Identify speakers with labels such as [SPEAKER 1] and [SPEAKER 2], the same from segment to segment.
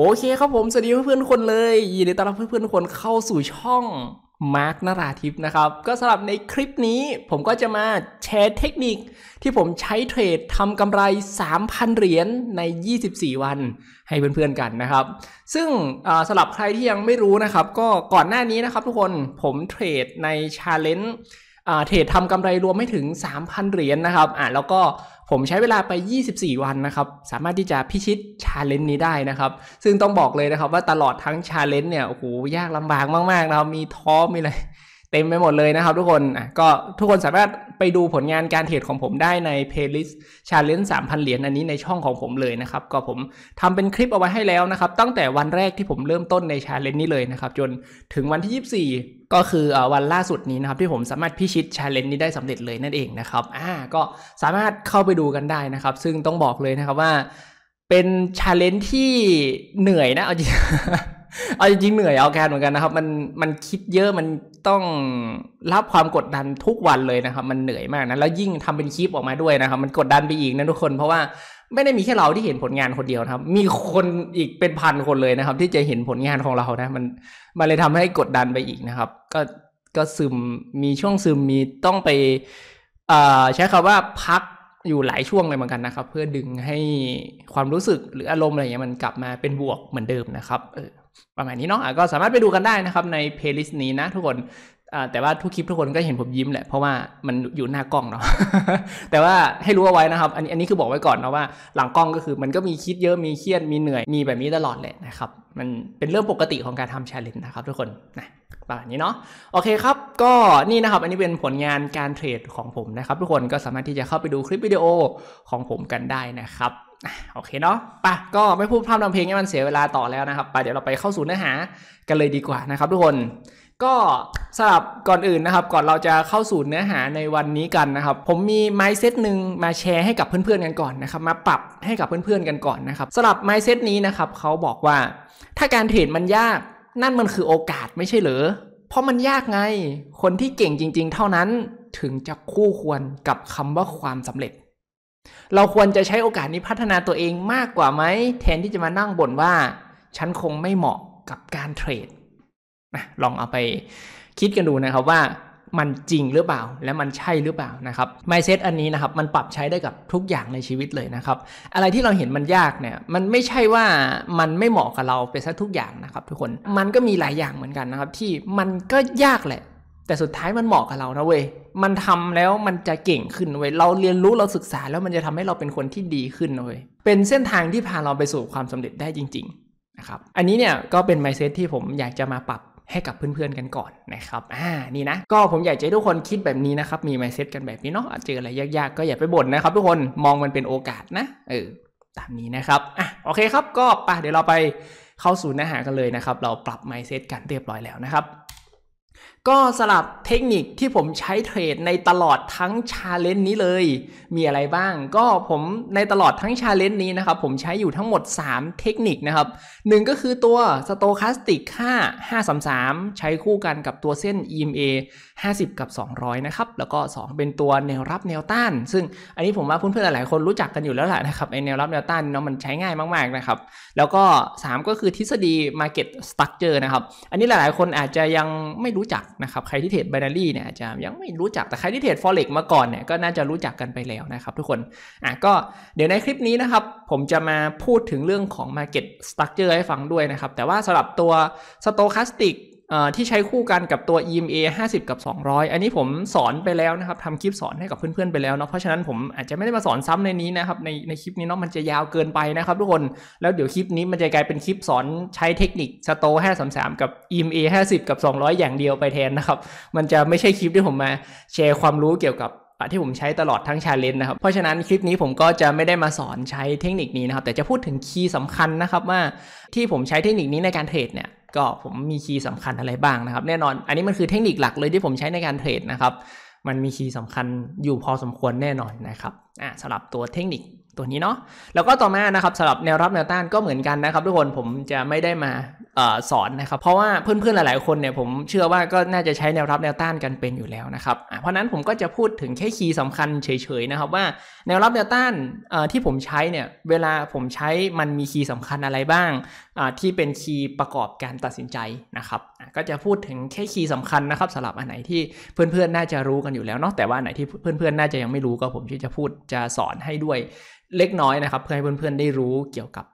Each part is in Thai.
[SPEAKER 1] โอเคครับผม สวัสดีเพื่อนๆคนเลยยินดีต้อนรับเพื่อนๆคนเข้าสู่ช่องมาร์กนราทิพย์นะครับก็สำหรับในคลิปนี้ผมก็จะมาแชร์เทคนิคที่ผมใช้เทรดทำกำไร 3,000 เหรียญใน 24 วันให้เพื่อนๆ กันนะครับ ซึ่งสำหรับใครที่ยังไม่รู้นะครับ ก็ก่อนหน้านี้นะครับทุกคนผมเทรดในชาเลนจ์เทรดทำกำไรรวมไม่ถึง 3,000 เหรียญนะครับอ่ะแล้วก็ผมใช้เวลาไป 24 วัน นะครับ สามารถที่จะพิชิตชาเลนจ์นี้ได้นะครับ ซึ่งต้องบอกเลยนะครับว่าตลอดทั้งชาเลนจ์เนี่ย โอ้โห ยากลำบากมากๆนะครับมีท้อ มีอะไรเต็มไปหมดเลยนะครับทุกคนอ่ะก็ทุกคนสามารถไปดูผลงานการเทรดของผมได้ในเพลย์ลิสต์ชาเลนจ์สามพันเหรียญอันนี้ในช่องของผมเลยนะครับ ก็ผมทำเป็นคลิปเอาไว้ให้แล้วนะครับ ตั้งแต่วันแรกที่ผมเริ่มต้นในชาเลนจ์นี้เลยนะครับ จนถึงวันที่ 24 ก็คือวันล่าสุดนี้นะครับ ที่ผมสามารถพิชิตชาเลนจ์นี้ได้สำเร็จเลยนั่นเองนะครับอ่า ก็สามารถเข้าไปดูกันได้นะครับ ซึ่งต้องบอกเลยนะครับว่าเป็นชาเลนจ์ที่เหนื่อยนะเอาจริงเอาจริงๆเหนื่อย เอา แคนเหมือนกัน นะครับ มัน มัน คิด เยอะ มัน ต้อง รับความ กดดันทุกวัน เลยนะครับ มัน เหนื่อย มาก นะ แล้ว ยิ่งทำเป็น คลิป ออกมา ด้วย นะครับ มัน กดดัน ไป อีก นะทุกคน เพราะว่า ไม่ได้มีแค่เรา ที่เห็น ผลงาน คนเดียวครับ มี คน อีก เป็นพัน คน เลยนะครับ ที่จะ เห็น ผลงาน ของ เรา นะ มัน มัน เลยทำให้ กดดัน ไป อีก นะครับ ก็ ก็ ซึม มี ช่วง ซึม มี ต้อง ไปอ่ใช้คำว่า พัก อยู่ หลาย ช่วง เลยเหมือนกันนะครับ เพื่อดึงให้ความรู้สึกหรืออารมณ์อะไรเงี้ยมันกลับมาเป็นบวกเหมือนเดิมนะครับเประมาณนี้เนาะก็สามารถไปดูกันได้นะครับในเพลย์ลิสต์นี้นะ ทุกคน แต่ว่าทุกคลิปทุกคนก็เห็นผมยิ้มแหละเพราะว่ามันอยู่หน้ากล้องเนาะ แต่ว่าให้รู้เอาไว้นะครับ อันนี้อันนี้คือบอกไว้ก่อนนะว่าหลังกล้องก็คือมันก็มีคิดเยอะ มีเครียด มีเหนื่อย มีแบบนี้ตลอดแหละนะครับ มันเป็นเรื่องปกติของการทำชาเลนจ์นะครับ ทุกคนนะประมาณนี้เนาะ โอเคครับ ก็นี่นะครับ อันนี้เป็นผลงานการเทรดของผมนะครับทุกคน ก็สามารถที่จะเข้าไปดูคลิปวิดีโอของผมกันได้นะครับโอเคเนาะปะก็ไม่พูดพร่ำทำเพลงให้มันเสียเวลาต่อแล้วนะครับ ไป เดี๋ยวเราไปเข้าสู่เนื้อหากันเลยดีกว่านะครับทุกคน ก็สำหรับก่อนอื่นนะครับ ก่อนเราจะเข้าสู่เนื้อหาในวันนี้กันนะครับ ผมมีไมซ์เซตหนึ่งมาแชร์ให้กับเพื่อนๆกันก่อนนะครับ มาปรับให้กับเพื่อนๆกันก่อนนะครับสำหรับไมซ์เซตนี้นะครับ เขาบอกว่า ถ้าการเทรดมันยาก นั่นมันคือโอกาสไม่ใช่เหรอ เพราะมันยากไง คนที่เก่งจริง ๆ เท่านั้นถึงจะคู่ควรกับคำว่าความสำเร็จเราควรจะใช้โอกาสนี้พัฒนาตัวเองมากกว่าไหมแทนที่จะมานั่งบ่นว่าฉันคงไม่เหมาะกับการเทรดนะลองเอาไปคิดกันดูนะครับว่ามันจริงหรือเปล่าและมันใช่หรือเปล่านะครับ mindset อันนี้นะครับมันปรับใช้ได้กับทุกอย่างในชีวิตเลยนะครับ อะไรที่เราเห็นมันยากเนี่ยมันไม่ใช่ว่ามันไม่เหมาะกับเราไปซะทุกอย่างนะครับทุกคนมันก็มีหลายอย่างเหมือนกันนะครับที่มันก็ยากแหละแต่สุดท้ายมันเหมาะกับเรานะเว้ย มันทำแล้วมันจะเก่งขึ้นเว้ย เราเรียนรู้เราศึกษาแล้วมันจะทำให้เราเป็นคนที่ดีขึ้นเว้ย เป็นเส้นทางที่พาเราไปสู่ความสำเร็จได้จริง ๆ นะครับ อันนี้เนี่ยก็เป็นไมเซ็ตที่ผมอยากจะมาปรับให้กับเพื่อนๆกันก่อนนะครับ อ่านี่นะ ก็ผมอยากจะให้ทุกคนคิดแบบนี้นะครับ มีไมเซ็ตกันแบบนี้เนาะเจออะไรยากๆก็อย่าไปบ่นนะครับทุกคน มองมันเป็นโอกาสนะ เออ ตามนี้นะครับอ่ะโอเคครับ ก็ปะเดี๋ยวเราไปเข้าสู่เนื้อหากันเลยนะครับ เราปรับไมเซ็ตกันเรียบร้อยแล้วนะครับก็สลับเทคนิคที่ผมใช้เทรดในตลอดทั้งชาเลนจ์นี้เลย มีอะไรบ้าง ก็ผมในตลอดทั้งชาเลนจ์นี้นะครับ ผมใช้อยู่ทั้งหมด 3 เทคนิคนะครับ 1 ก็คือตัวสโตคาสติกค่า533 ใช้คู่กันกับตัวเส้น EMA 50 กับ 200 นะครับ แล้วก็ 2 เป็นตัวแนวรับแนวต้าน ซึ่งอันนี้ผมว่าเพื่อนๆหลายคนรู้จักกันอยู่แล้วแหละนะครับ ไอแนวรับแนวต้านเนาะมันใช้ง่ายมากๆนะครับ แล้วก็ 3 ก็คือทฤษฎี Market Structure นะครับ อันนี้หลายๆ คนอาจจะยังไม่รู้จักนะครับใครที่เทรดไบนารี่เนี่ยอาจจะยังไม่รู้จักแต่ใครที่เทรดฟอเร็กมาก่อนเนี่ยก็น่าจะรู้จักกันไปแล้วนะครับทุกคนอ่ะก็เดี๋ยวในคลิปนี้นะครับ ผมจะมาพูดถึงเรื่องของ Market Structure ให้ฟังด้วยนะครับ แต่ว่าสำหรับตัว Stochastic ที่ใช้คู่กันกับตัว EMA 50 กับ 200 อันนี้ผมสอนไปแล้วนะครับทำคลิปสอนให้กับเพื่อนๆไปแล้วเนาะเพราะฉะนั้นผมอาจจะไม่ได้มาสอนซ้ำในนี้นะครับในในคลิปนี้เนาะมันจะยาวเกินไปนะครับ ทุกคนแล้วเดี๋ยวคลิปนี้มันจะกลายเป็นคลิปสอนใช้เทคนิคสโต533กับ EMA 50 กับ 200 อย่างเดียวไปแทนนะครับมันจะไม่ใช่คลิปที่ผมมาแชร์ความรู้เกี่ยวกับ ที่ผมใช้ตลอดทั้งชาเลนจ์นะครับเพราะฉะนั้นคลิปนี้ผมก็จะไม่ได้มาสอนใช้เทคนิคนี้นะครับแต่จะพูดถึงคีย์สำคัญนะครับว่าที่ผมใช้เทคนิคนี้ในการเทรดเนี่ยก็ผมมีคีย์สำคัญอะไรบ้างนะครับ แน่นอนอันนี้มันคือเทคนิคหลักเลยที่ผมใช้ในการเทรดนะครับ มันมีคีย์สำคัญอยู่พอสมควรแน่นอนนะครับอ่ะสำหรับตัวเทคนิคตัวนี้เนาะแล้วก็ต่อมานะครับสำหรับแนวรับแนวต้านก็เหมือนกันนะครับทุกคนผมจะไม่ได้มาสอนนะครับเพราะว่าเพื่อนๆหลายๆคนเนี่ยผมเชื่อว่าก็น่าจะใช้แนวรับแนวต้านกันเป็นอยู่แล้วนะครับเพราะนั้นผมก็จะพูดถึงแค่คีย์สำคัญเฉยๆนะครับ ว่าแนวรับแนวต้านที่ผมใช้เนี่ยเวลาผมใช้มันมีคีย์สำคัญอะไรบ้างที่เป็นคีย์ประกอบการตัดสินใจนะครับก็จะพูดถึงแค่คีย์สำคัญนะครับสำหรับอันไหนที่เพื่อนๆ น่าจะรู้กันอยู่แล้วเนาะแต่ว่าไหนที่เพื่อนๆน่าจะยังไม่รู้ก็ผมจะพูดจะสอนให้ด้วยเล็กน้อยนะครับเพื่อให้เพื่อนๆได้รู้เกี่ยวกับ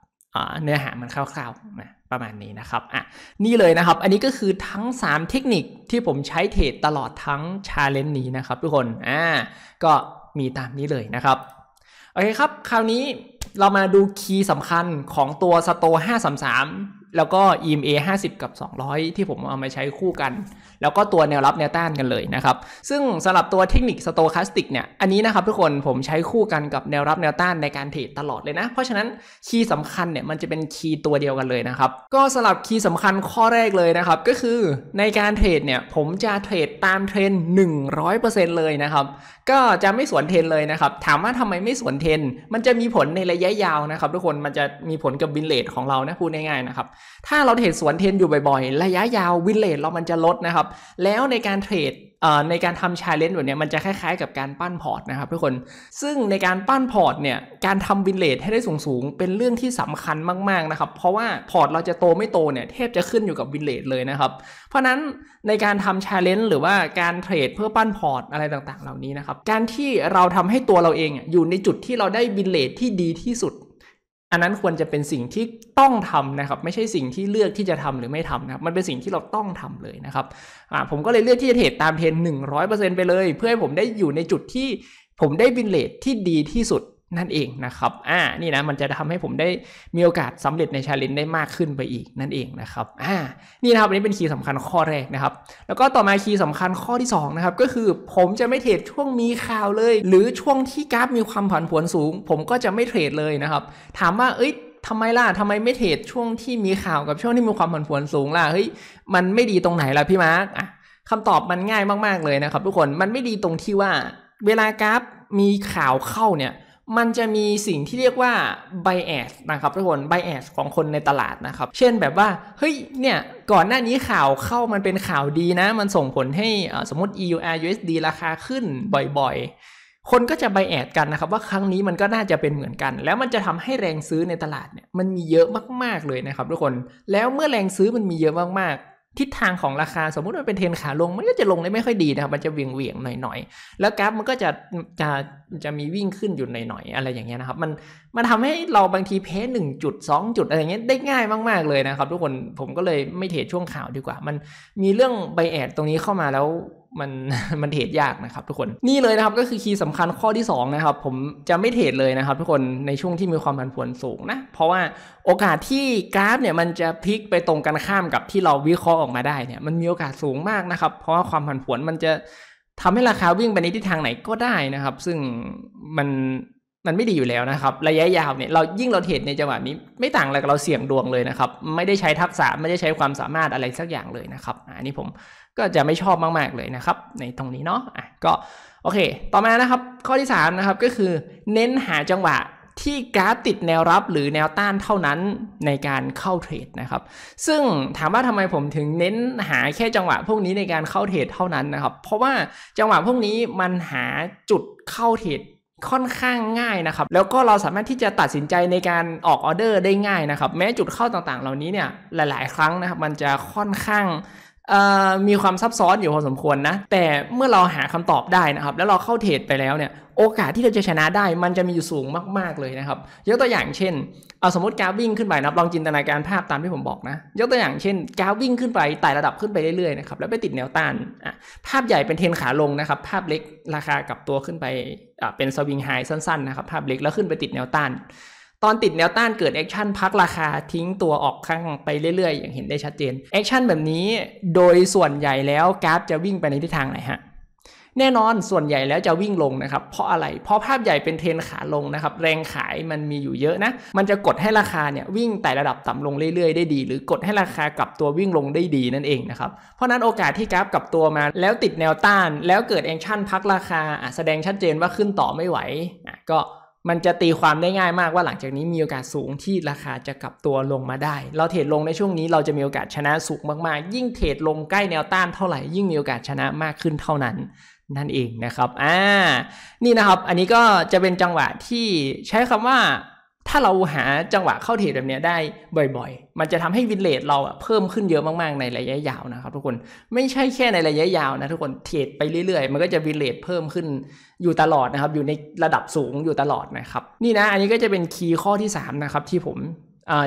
[SPEAKER 1] เนื้อหามันคร่าวๆนะประมาณนี้นะครับ อ่ะ นี่เลยนะครับ อันนี้ก็คือทั้ง 3 เทคนิคที่ผมใช้เทรดตลอดทั้งชาเลนจ์นี้นะครับทุกคน อ่า ก็มีตามนี้เลยนะครับ โอเคครับ คราวนี้เรามาดูคีย์สำคัญของตัวสโต533แล้วก็ EMA 50 กับ 200 ที่ผมเอามาใช้คู่กัน แล้วก็ตัวแนวรับแนวต้านกันเลยนะครับ ซึ่งสำหรับตัวเทคนิคสโตคาสติกเนี่ยอันนี้นะครับทุกคนผมใช้คู่กันกับแนวรับแนวต้านในการเทรดตลอดเลยนะ เพราะฉะนั้นคีย์สำคัญเนี่ยมันจะเป็นคีย์ตัวเดียวกันเลยนะครับ ก็สำหรับคีย์สำคัญข้อแรกเลยนะครับ ก็คือในการเทรดเนี่ย ผมจะเทรดตามเทรนด์100%เลยนะครับก็จะไม่สวนเทรนเลยนะครับถามว่าทำไมไม่สวนเทรนมันจะมีผลในระยะยาวนะครับ ทุกคนมันจะมีผลกับบินเลทของเรานะพูดง่ายๆนะครับถ้าเราเทรดสวนเทนอยู่บ่อยๆระยะยาววินเลทเรามันจะลดนะครับแล้วในการเทรดในการทำชาเลนจ์แบบนี้มันจะคล้ายๆกับการปั้นพอร์ตนะครับทุกคนซึ่งในการปั้นพอร์ตเนี่ยการทำวินเลทให้ได้สูงๆเป็นเรื่องที่สำคัญมากๆนะครับเพราะว่าพอร์ตเราจะโตไม่โตเนี่ยเทพจะขึ้นอยู่กับวินเลทเลยนะครับเพราะนั้นในการทำชาเลนจ์หรือว่าการเทรดเพื่อปั้นพอร์ตอะไรต่างๆเหล่านี้นะครับการที่เราทำให้ตัวเราเองอยู่ในจุดที่เราได้วินเลทที่ดีที่สุดอันนั้นควรจะเป็นสิ่งที่ต้องทำนะครับ ไม่ใช่สิ่งที่เลือกที่จะทำหรือไม่ทำนะครับ มันเป็นสิ่งที่เราต้องทำเลยนะครับผมก็เลยเลือกที่จะเทรดตามเทรน100%ไปเลย เพื่อให้ผมได้อยู่ในจุดที่ ผมได้วินเลทที่ดีที่สุดนั่นเองนะครับ อ่า นี่นะ มันจะทำให้ผมได้มีโอกาสสำเร็จในชาเลนจ์ได้มากขึ้นไปอีก นั่นเองนะครับ อ่า นี่นะครับ อันนี้เป็นคีย์สำคัญข้อแรกนะครับ แล้วก็ต่อมาคีย์สำคัญข้อที่ 2 นะครับ ก็คือผมจะไม่เทรดช่วงมีข่าวเลย หรือช่วงที่กราฟมีความผันผวนสูง ผมก็จะไม่เทรดเลยนะครับ ถามว่าเอ้ยทำไมล่ะทำไมไม่เทรดช่วงที่มีข่าวกับช่วงที่มีความผันผวนสูงล่ะ เฮ้ย มันไม่ดีตรงไหนล่ะพี่มาร์กอ่ะคำตอบมันง่ายมากๆเลยนะครับทุกคน มันไม่ดีตรงที่ว่า เวลากราฟมีข่าวเข้าเนี่ยมันจะมีสิ่งที่เรียกว่า bias นะครับทุกคน bias ของคนในตลาดนะครับ เช่นแบบว่า เฮ้ยเนี่ย ก่อนหน้านี้ข่าวเข้ามันเป็นข่าวดีนะ มันส่งผลให้สมมติ EUR USD ราคาขึ้นบ่อยๆ คนก็จะ bias กันนะครับ ว่าครั้งนี้มันก็น่าจะเป็นเหมือนกัน แล้วมันจะทำให้แรงซื้อในตลาดเนี่ยมันมีเยอะมากๆเลยนะครับทุกคนแล้วเมื่อแรงซื้อมันมีเยอะมากๆทิศทางของราคาสมมุติมันเป็นเทนขาลง มันก็จะลงได้ไม่ค่อยดีนะครับมันจะเวียงเวียงหน่อยๆแล้วกราฟมันก็จะจะจะมีวิ่งขึ้นอยู่หน่อยๆอะไรอย่างเงี้ยนะครับมันมันทำให้เราบางทีเพ้หนึ่งจุดสองจุดอะไรเงี้ยได้ง่ายมาก ๆเลยนะครับ ทุกคนผมก็เลยไม่เทรดช่วงข่าวดีกว่า มันมีเรื่องใบแอดตรงนี้เข้ามาแล้วมันมันเทรดยากนะครับทุกคนนี่เลยนะครับก็คือคีย์สำคัญข้อที่2นะครับผมจะไม่เทรดเลยนะครับทุกคนในช่วงที่มีความผันผวนสูงนะ เพราะว่าโอกาสที่กราฟเนี่ยมันจะพลิกไปตรงกันข้ามกับที่เราวิเคราะห์ออกมาได้เนี่ยมันมีโอกาสสูงมากนะครับ เพราะว่าความผันผวนมันจะทำให้ราคาวิ่งไปในทิศทางไหนก็ได้นะครับ ซึ่งมันมันไม่ดีอยู่แล้วนะครับ ระยะยาวเนี่ยเรายิ่งเราเทรดในจังหวะนี้ไม่ต่างอะไรกับเราเสี่ยงดวงเลยนะครับ ไม่ได้ใช้ทักษะไม่ได้ใช้ความสามารถอะไรสักอย่างเลยนะครับอันนี้ผมก็จะไม่ชอบมากๆเลยนะครับ ในตรงนี้เนาะอ่ะก็โอเค ต่อมานะครับข้อที่3นะครับก็คือเน้นหาจังหวะที่กราฟติดแนวรับหรือแนวต้านเท่านั้นในการเข้าเทรดนะครับซึ่งถามว่าทำไมผมถึงเน้นหาแค่จังหวะพวกนี้ในการเข้าเทรดเท่านั้นนะครับ เพราะว่าจังหวะพวกนี้มันหาจุดเข้าเทรดค่อนข้างง่ายนะครับ แล้วก็เราสามารถที่จะตัดสินใจในการออกออเดอร์ได้ง่ายนะครับ แม้จุดเข้าต่างๆ เหล่านี้เนี่ยหลายๆ ครั้งนะครับมันจะค่อนข้างมีความซับซ้อนอยู่พอสมควรนะแต่เมื่อเราหาคำตอบได้นะครับแล้วเราเข้าเทรดไปแล้วเนี่ยโอกาสที่เราจะชนะได้ มันจะมีอยู่สูงมากๆเลยนะครับยกตัวอย่างเช่นเอาสมมติกราฟวิ่งขึ้นไปนะลองจินตนาการภาพตามที่ผมบอกนะ ยกตัวอย่างเช่นกราฟวิ่งขึ้นไปไต่ระดับขึ้นไปเรื่อยๆนะครับแล้วไปติดแนวต้านภาพใหญ่เป็นเทนขาลงนะครับภาพเล็กราคากับตัวขึ้นไปเป็นสวิงไฮสั้นๆนะครับภาพเล็กแล้วขึ้นไปติดแนวต้านตอนติดแนวต้านเกิดแอคชั่นพักราคาทิ้งตัวออกข้างไปเรื่อยๆอย่างเห็นได้ชัดเจนแอคชั่นแบบนี้โดยส่วนใหญ่แล้วกราฟจะวิ่งไปในทิศทางไหนฮะแน่นอนส่วนใหญ่แล้วจะวิ่งลงนะครับเพราะอะไรเพราะภาพใหญ่เป็นเทรนขาลงนะครับแรงขายมันมีอยู่เยอะนะมันจะกดให้ราคาเนี่ยวิ่งไต่ระดับต่ำลงเรื่อยๆได้ดี หรือกดให้ราคากลับตัววิ่งลงได้ดีนั่นเองนะครับเพราะนั้นโอกาสที่กราฟกลับตัวมา แล้วติดแนวต้าน แล้วเกิดแอคชั่นพักราคาแสดงชัดเจนว่าขึ้นต่อไม่ไหว ก็มันจะตีความได้ง่ายมากว่าหลังจากนี้มีโอกาสสูงที่ราคาจะกลับตัวลงมาได้ เราเทรดลงในช่วงนี้เราจะมีโอกาสชนะสูงมาก ๆ ยิ่งเทรดลงใกล้แนวต้านเท่าไหร่ยิ่งมีโอกาสชนะมากขึ้นเท่านั้นนั่นเองนะครับ อ่า นี่นะครับ อันนี้ก็จะเป็นจังหวะที่ใช้คำว่า ถ้าเราหาจังหวะเข้าเทรดแบบนี้ได้บ่อยๆ มันจะทำให้วินเลทเราเพิ่มขึ้นเยอะมากๆ ในระยะยาวนะครับทุกคนไม่ใช่แค่ในระยะยาวนะทุกคนเทรดไปเรื่อยๆ มันก็จะวินเลทเพิ่มขึ้นอยู่ตลอดนะครับอยู่ในระดับสูงอยู่ตลอดนะครับ นี่นะอันนี้ก็จะเป็นคีย์ข้อที่3นะครับที่ผม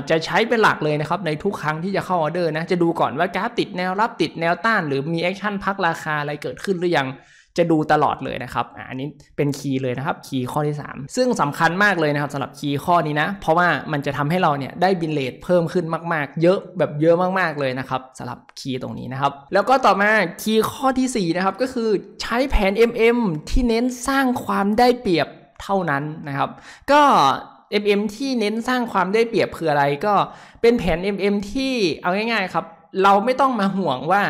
[SPEAKER 1] จะใช้เป็นหลักเลยนะครับ ในทุกครั้งที่จะเข้าออเดอร์นะจะดูก่อนว่ากราฟติดแนวรับติดแนวต้าน หรือมีแอคชั่นพักราคาอะไรเกิดขึ้นหรือยังจะดูตลอดเลยนะครับ อันนี้เป็นคีย์เลยนะครับคีย์ข้อที่ 3 ซึ่งสำคัญมากเลยนะครับสำหรับคีย์ข้อนี้นะ เพราะว่ามันจะทำให้เราเนี่ยได้บินเลทเพิ่มขึ้นมาก ๆ เยอะแบบเยอะมากๆเลยนะครับสำหรับคีย์ตรงนี้นะครับ แล้วก็ต่อมาคีย์ข้อที่4นะครับก็คือใช้แผน MM ที่เน้นสร้างความได้เปรียบเท่านั้นนะครับ ก็ MM ที่เน้นสร้างความได้เปรียบคืออะไรก็เป็นแผน MM ที่เอาง่ายๆครับเราไม่ต้องมาห่วงว่า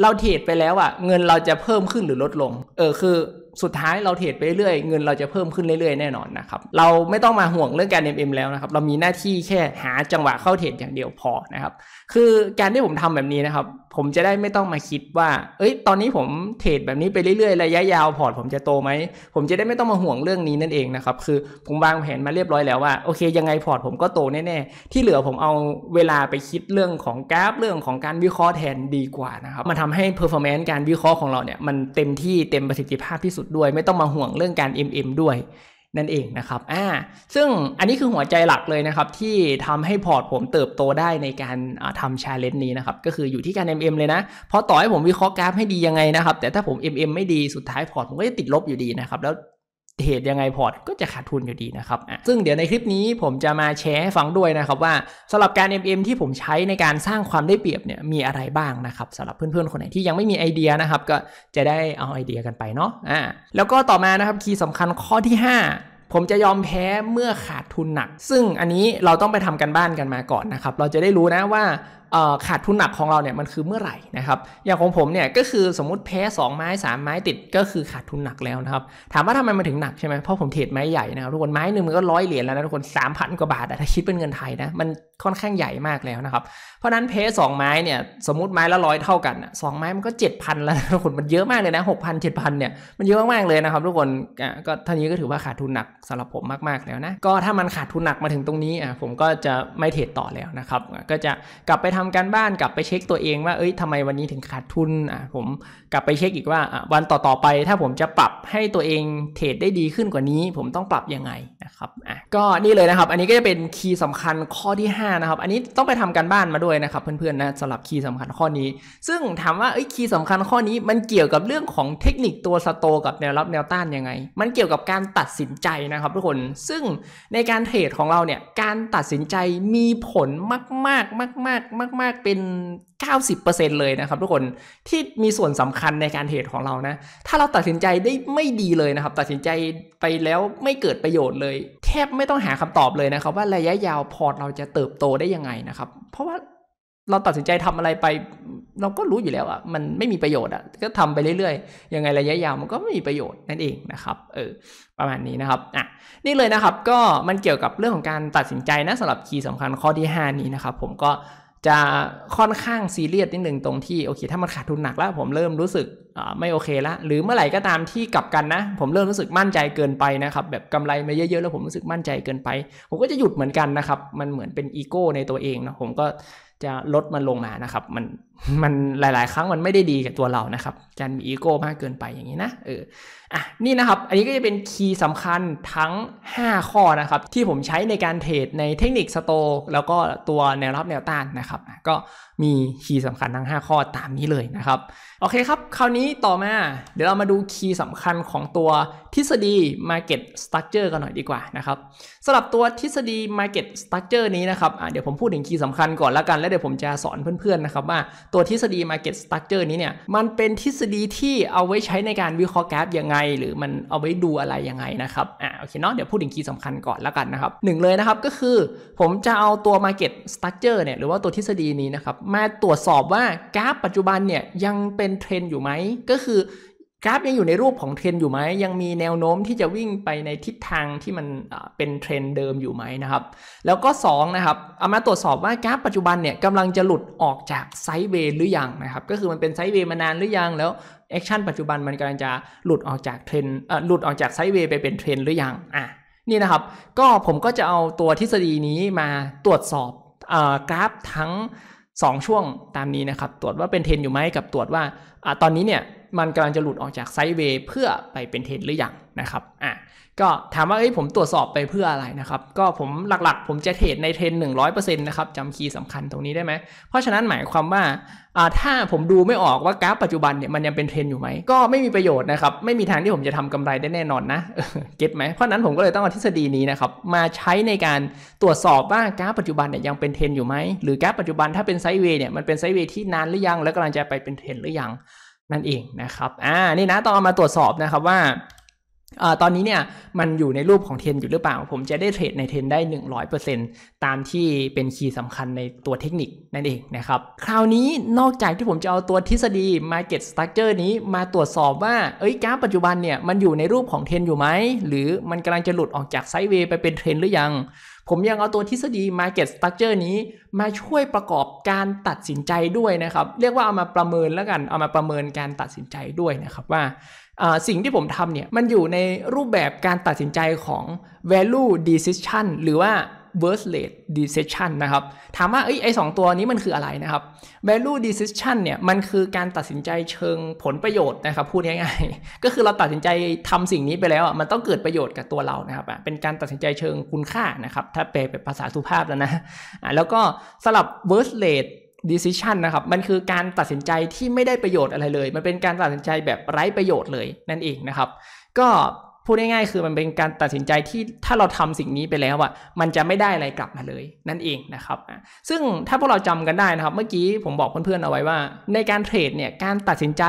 [SPEAKER 1] เราเทรดไปแล้วอะ่ะเงินเราจะเพิ่มขึ้นหรือลดลง เออคือสุดท้ายเราเทรดไปเรื่อยเงินเราจะเพิ่มขึ้นเรื่อยๆ แน่นอนนะครับเราไม่ต้องมาห่วงเรื่องการ MM แล้วนะครับเรามีหน้าที่แค่หาจังหวะเข้าเทรดอย่างเดียวพอนะครับคือการที่ผมทำแบบนี้นะครับผมจะได้ไม่ต้องมาคิดว่าเอ้ยตอนนี้ผมเทรดแบบนี้ไปเรื่อยๆระยะยาวพอร์ตผมจะโตไหมผมจะได้ไม่ต้องมาห่วงเรื่องนี้นั่นเองนะครับคือผมวางแผนมาเรียบร้อยแล้วว่าโอเค ยังไงพอร์ตผมก็โตแน่ๆที่เหลือผมเอาเวลาไปคิดเรื่องของกราฟเรื่องของการวิเคราะห์แทนดีกว่านะครับมันทาให้ performance การวิเคราะห์ของเราเนี่ยมันเต็มที่เต็มประสิทธิภาพที่สุดสุดด้วยไม่ต้องมาห่วงเรื่องการ MM ด้วยนั่นเองนะครับ อ่า ซึ่งอันนี้คือหัวใจหลักเลยนะครับ ที่ทำให้พอร์ตผมเติบโตได้ในการทำแชร์เลนนี้นะครับ ก็คืออยู่ที่การ MM เลยนะ เพราะต่อให้ผมวิเคราะห์กราฟให้ดียังไงนะครับ แต่ถ้าผม MM ไม่ดีสุดท้ายพอร์ตผมก็จะติดลบอยู่ดีนะครับแล้วเหตุยังไง พอร์ตก็จะขาดทุนอยู่ดีนะครับ ซึ่งเดี๋ยวในคลิปนี้ผมจะมาแชร์ให้ฟังด้วยนะครับว่าสำหรับการ MM ที่ผมใช้ในการสร้างความได้เปรียบเนี่ยมีอะไรบ้างนะครับสำหรับเพื่อนๆ คนไหนที่ยังไม่มีไอเดียนะครับก็จะได้เอาไอเดียกันไปเนาะ อ่าแล้วก็ต่อมานะครับคีย์สำคัญข้อที่ 5 ผมจะยอมแพ้เมื่อขาดทุนหนัก ซึ่งอันนี้เราต้องไปทำกันบ้านกันมาก่อนนะครับเราจะได้รู้นะว่าขาดทุนหนักของเราเนี่ยมันคือเมื่อไหร่นะครับอย่างของผมเนี่ยก็คือสมมติแพ้ 2 ไม้ 3 ไม้ติดก็คือขาดทุนหนักแล้วนะครับ ถามว่าทำไมมันถึงหนักใช่ไหมเพราะผมเทรดไม้ใหญ่นะครับทุกคนไม้หนึ่งมันก็ร้อยเหรียญแล้วนะทุกคนสามพันกว่าบาทถ้าคิดเป็นเงินไทยนะมันค่อนข้างใหญ่มากแล้วนะครับ เพราะนั้นเพสองไม้เนี่ยสมมติไม้ละร้อยเท่ากันสองไม้มันก็เจ็ดพันแล้วทุกคนมันเยอะมากเลยนะหกพันเจ็ดพันเนี่ยมันเยอะมากเลยนะครับทุกคนก็ท่านี้ก็ถือว่าขาดทุนหนักสำหรับผมมากๆแล้วนะก็ถ้ามันขาดทุนหนักมาถึงตรงนี้อ่ะผมก็จะไม่เทรดต่อแล้วนะครับก็จะกลับไปทำการบ้านกลับไปเช็คตัวเองว่าเอ้ยทำไมวันนี้ถึงขาดทุนอ่ะผมกลับไปเช็คอีกว่าวันต่อๆไป ถ้าผมจะปรับให้ตัวเองเทรดได้ดีขึ้นกว่านี้ผมต้องปรับยังไงนะครับอ่ะก็นี่เลยนะครับอันนี้ก็จะเป็นคีย์สำคัญข้อที่ 5นะครับอันนี้ต้องไปทำการบ้านมาด้วยนะครับเพื่อนๆนะสำหรับคีย์สำคัญข้อนี้ซึ่งถามว่าคีย์สำคัญข้อนี้มันเกี่ยวกับเรื่องของเทคนิคตัวสโต กับแนวรับแนวต้านยังไง มันเกี่ยวกับการตัดสินใจนะครับ ทุกคนซึ่งในการเทรดของเราเนี่ยการตัดสินใจมีผลมากมากมากมากมากมากเป็น90%เลยนะครับทุกคนที่มีส่วนสำคัญในการเทรดของเรานะถ้าเราตัดสินใจได้ไม่ดีเลยนะครับตัดสินใจไปแล้วไม่เกิดประโยชน์เลย แทบไม่ต้องหาคำตอบเลยนะครับว่าระยะยาวพอร์ตเราจะเติบโตได้ยังไงนะครับ เพราะว่าเราตัดสินใจทำอะไรไปเราก็รู้อยู่แล้วอะมันไม่มีประโยชน์อะก็ทำไปเรื่อยๆ ยังไงระยะยาวมันก็ไม่มีประโยชน์ นั่นเองนะครับเออประมาณนี้นะครับอ่ะนี่เลยนะครับก็มันเกี่ยวกับเรื่องของการตัดสินใจนะสำหรับคีย์สำคัญข้อที่ 5 นี้นะครับ ผมก็จะค่อนข้างซีเรียสนิดหนึ่งตรงที่โอเคถ้ามันขาดทุนหนักแล้ว ผมเริ่มรู้สึกไม่โอเคละหรือเมื่อไหร่ก็ตามที่กลับกันนะ ผมเริ่มรู้สึกมั่นใจเกินไปนะครับ แบบกำไรมาเยอะๆ แล้วผมรู้สึกมั่นใจเกินไป ผมก็จะหยุดเหมือนกันนะครับมันเหมือนเป็นอีโก้ในตัวเองนะผมก็จะลดมันลงมานะครับมันมันหลาย ๆ ครั้งมันไม่ได้ดีกับตัวเรานะครับการมีอีโก้มากเกินไปอย่างนี้นะเอออ่ะนี่นะครับ อันนี้ก็จะเป็นคีย์สำคัญทั้ง 5 ข้อนะครับที่ผมใช้ในการเทรดในเทคนิคสโต แล้วก็ตัวแนวรับแนวต้านนะครับก็มีคีย์สำคัญทั้ง 5 ข้อตามนี้เลยนะครับโอเคครับคราวนี้ต่อมาเดี๋ยวเรามาดูคีย์สำคัญของตัวทฤษฎี Market Structure กันหน่อยดีกว่านะครับสำหรับตัวทฤษฎี Market Structure นี้นะครับเดี๋ยวผมพูดถึงคีย์สำคัญก่อนละกันแล้วเดี๋ยวผมจะสอนเพื่อนๆนะครับว่าตัวทฤษฎี Market Structure นี้เนี่ยมันเป็นทฤษฎีที่เอาไว้ใช้ในการวิเคราะห์กราฟยังไงหรือมันเอาไว้ดูอะไรยังไงนะครับ อ่าโอเคเนาะ เดี๋ยวพูดถึงคีย์สำคัญก่อนแล้วกันนะครับ หนึ่งเลยนะครับก็คือผมจะเอาตัว Market Structure เนี่ย หรือว่าตัวทฤษฎีนี้นะครับ มาตรวจสอบว่ากราฟปัจจุบันเนี่ยยังเป็นเทรนอยู่ไหม ก็คือ กราฟยังอยู่ในรูปของเทรนอยู่ไหม ยังมีแนวโน้มที่จะวิ่งไปในทิศทางที่มันเป็นเทรนเดิมอยู่ไหมนะครับ แล้วก็2นะครับ เอามาตรวจสอบว่ากราฟปัจจุบันเนี่ยกำลังจะหลุดออกจากไซด์เวย์หรือยังนะครับ ก็คือมันเป็นไซด์เวย์มานานหรือยัง แล้วแอคชั่นปัจจุบันมันกำลังจะหลุดออกจากเทรนเอ่อหลุดออกจากไซด์เวย์ไปเป็นเทรนหรือยัง อ่ะ นี่นะครับ ก็ผมก็จะเอาตัวทฤษฎีนี้มาตรวจสอบเอ่อกราฟทั้ง 2 ช่วงตามนี้นะครับ ตรวจว่าเป็นเทรนอยู่ไหมกับตรวจว่าอ่ะตอนนี้เนี่ย มันกำลังจะหลุดออกจากไซด์เวย์เพื่อไปเป็นเทรนหรือยังนะครับ อ่ะ็ถามว่าเอ้ยผมตรวจสอบไปเพื่ออะไรนะครับ ก็ผมหลักๆผมจะเทรดในเทรน100%นะครับจำคีย์สำคัญตรงนี้ได้ไหม เพราะฉะนั้นหมายความว่า ถ้าผมดูไม่ออกว่ากราฟปัจจุบันเนี่ย มันยังเป็นเทรนอยู่ไหม ก็ไม่มีประโยชน์นะครับ ไม่มีทางที่ผมจะทำกำไรได้แน่นอนนะเก็ตไหม เพราะนั้นผมก็เลยต้องเอาทฤษฎีนี้นะครับ มาใช้ในการตรวจสอบว่ากราฟปัจจุบันเนี่ยยังเป็นเทรนอยู่ไหมหรือกราฟปัจจุบันถ้าเป็นไซด์เวย์เนี่ยมันเป็นไซด์เวย์ที่นานหรือยังและกำลังจะไปเป็นเทรนหรือยังนั่นเองนะครับอ่านี่นะต้องเอามาตรวจสอบนะครับว่าตอนนี้เนี่ยมันอยู่ในรูปของเทนอยู่หรือเปล่า ผมจะได้เทรดในเทนได้ 100%ตามที่เป็นคีย์สำคัญในตัวเทคนิคนั่นเองนะครับ คราวนี้นอกจากที่ผมจะเอาตัวทฤษฎี Market Structure นี้มาตรวจสอบว่า เอ้ยกราฟปัจจุบันเนี่ย มันอยู่ในรูปของเทนอยู่ไหมหรือมันกำลังจะหลุดออกจากไซด์เวย์ไปเป็นเทรนหรือยัง ผมยังเอาตัวทฤษฎี Market Structure นี้ มาช่วยประกอบการตัดสินใจด้วยนะครับเรียกว่าเอามาประเมินแล้วกันเอามาประเมินการตัดสินใจด้วยนะครับว่าสิ่งที่ผมทำเนี่ยมันอยู่ในรูปแบบการตัดสินใจของ value decision หรือว่า worst rate decision นะครับถามว่าไอ้สองตัวนี้มันคืออะไรนะครับ value decision เนี่ยมันคือการตัดสินใจเชิงผลประโยชน์นะครับพูดง่ายๆก็คือเราตัดสินใจทำสิ่งนี้ไปแล้วมันต้องเกิดประโยชน์กับตัวเรานะครับเป็นการตัดสินใจเชิงคุณค่านะครับถ้าแปลเป็นภาษาสุภาพแล้วนะแล้วก็สลับ worst rate ดิสิชันนะครับ มันคือการตัดสินใจที่ไม่ได้ประโยชน์อะไรเลย มันเป็นการตัดสินใจแบบไร้ประโยชน์เลยนั่นเองนะครับ ก็พูดง่ายๆ คือมันเป็นการตัดสินใจที่ถ้าเราทำสิ่งนี้ไปแล้วอ่ะมันจะไม่ได้อะไรกลับมาเลยนั่นเองนะครับ ซึ่งถ้าพวกเราจำกันได้นะครับเมื่อกี้ผมบอกเพื่อนๆเอาไว้ว่า ในการเทรดเนี่ยการตัดสินใจ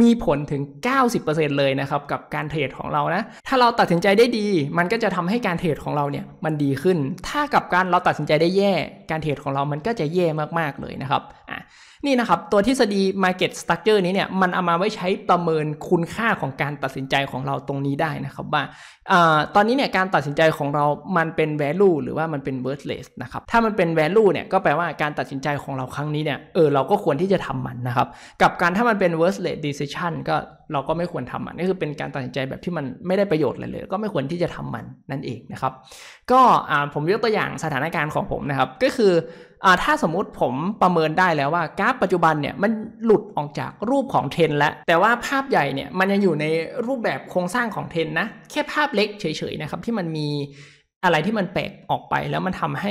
[SPEAKER 1] มีผลถึง90%เลยนะครับกับการเทรดของเรานะถ้าเราตัดสินใจได้ดี มันก็จะทำให้การเทรดของเราเนี่ยมันดีขึ้น ถ้ากับการเราตัดสินใจได้แย่การเทรดของเรา มันก็จะแย่มากๆเลยนะครับอ่ะนี่นะครับตัวทฤษฎี market structure นี้ เนี่ย มันเอามาไว้ใช้ประเมินคุณค่าของการตัดสินใจของเราตรงนี้ได้นะครับ ว่า ตอนนี้เนี่ย การตัดสินใจของเรา มันเป็น value หรือว่ามันเป็น worthless นะครับถ้ามันเป็น value เนี่ยก็แปลว่าการตัดสินใจของเราครั้งนี้เนี่ยเออเราก็ควรที่จะทำมันนะครับ กับการถ้ามันเป็น worthless decision ก็เราก็ไม่ควรทำมันนี่คือเป็นการตัดสินใจแบบที่มันไม่ได้ประโยชน์เลยเลย ก็ไม่ควรที่จะทำมันนั่นเองนะครับก็ผมยกตัวอย่างสถานการณ์ของผมนะครับก็คือถ้าสมมุติผมประเมินได้แล้วว่ากราฟปัจจุบันเนี่ยมันหลุดออกจากรูปของเทรนแล้ว แต่ว่าภาพใหญ่เนี่ยมันยังอยู่ในรูปแบบโครงสร้างของเทรนนะ แค่ภาพเล็กเฉยๆนะครับที่มันมีอะไรที่มันแปลกออกไปแล้วมันทำให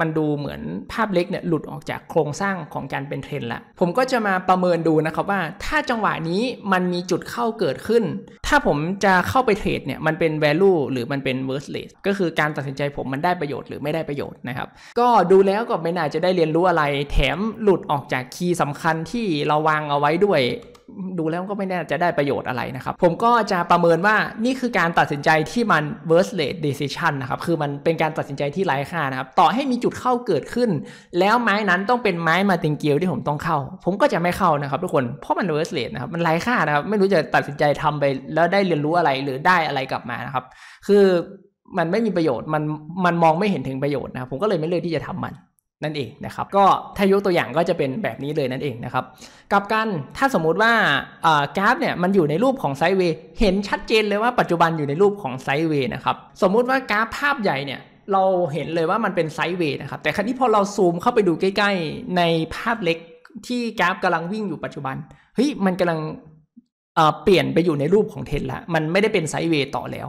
[SPEAKER 1] มันดูเหมือนภาพเล็กเนี่ยหลุดออกจากโครงสร้างของการเป็นเทรนละผมก็จะมาประเมินดูนะครับว่าถ้าจังหวะนี้มันมีจุดเข้าเกิดขึ้น ถ้าผมจะเข้าไปเทรดเนี่ยมันเป็น value หรือมันเป็น worth s l e s ก็คือการตัดสินใจผมมันได้ประโยชน์หรือไม่ได้ประโยชน์นะครับ ก็ดูแล้วก็ไม่น่าจะได้เรียนรู้อะไร แถมหลุดออกจากคีย์สำคัญที่เราวางเอาไว้ด้วยดูแล้วก็ไม่แน่จะได้ประโยชน์อะไรนะครับผมก็จะประเมินว่านี่คือการตัดสินใจที่มัน worst rate decision นะครับคือมันเป็นการตัดสินใจที่ไร้ค่านะครับต่อให้มีจุดจุดเข้าเกิดขึ้นแล้วไม้นั้นต้องเป็นไม้มาติงเกียวที่ผมต้องเข้า ผมก็จะไม่เข้านะครับทุกคนเพราะมันเวอร์สเลตนะครับมันไร้ค่านะครับไม่รู้จะตัดสินใจทำไปแล้วได้เรียนรู้อะไรหรือได้อะไรกลับมานะครับ คือมันไม่มีประโยชน์มันมันมองไม่เห็นถึงประโยชน์นะครับผมก็เลยไม่เลือกที่จะทำมันนั่นเองนะครับก็ถ้ายกตัวอย่างก็จะเป็นแบบนี้เลยนั่นเองนะครับกับการถ้าสมมุติว่ากราฟเนี่ยมันอยู่ในรูปของไซด์เวย์เห็นชัดเจนเลยว่าปัจจุบันอยู่ในรูปของไซด์เวย์นะครับสมมุติว่ากราฟภาพใหญ่เนี่ยเราเห็นเลยว่ามันเป็นไซด์เวย์นะครับ แต่ครั้นี้พอเราซูมเข้าไปดูใกล้ๆในภาพเล็กที่กราฟกำลังวิ่งอยู่ปัจจุบันเฮ้ยมันกำลังเปลี่ยนไปอยู่ในรูปของเทนละมันไม่ได้เป็นไซด์เวย์ต่อแล้ว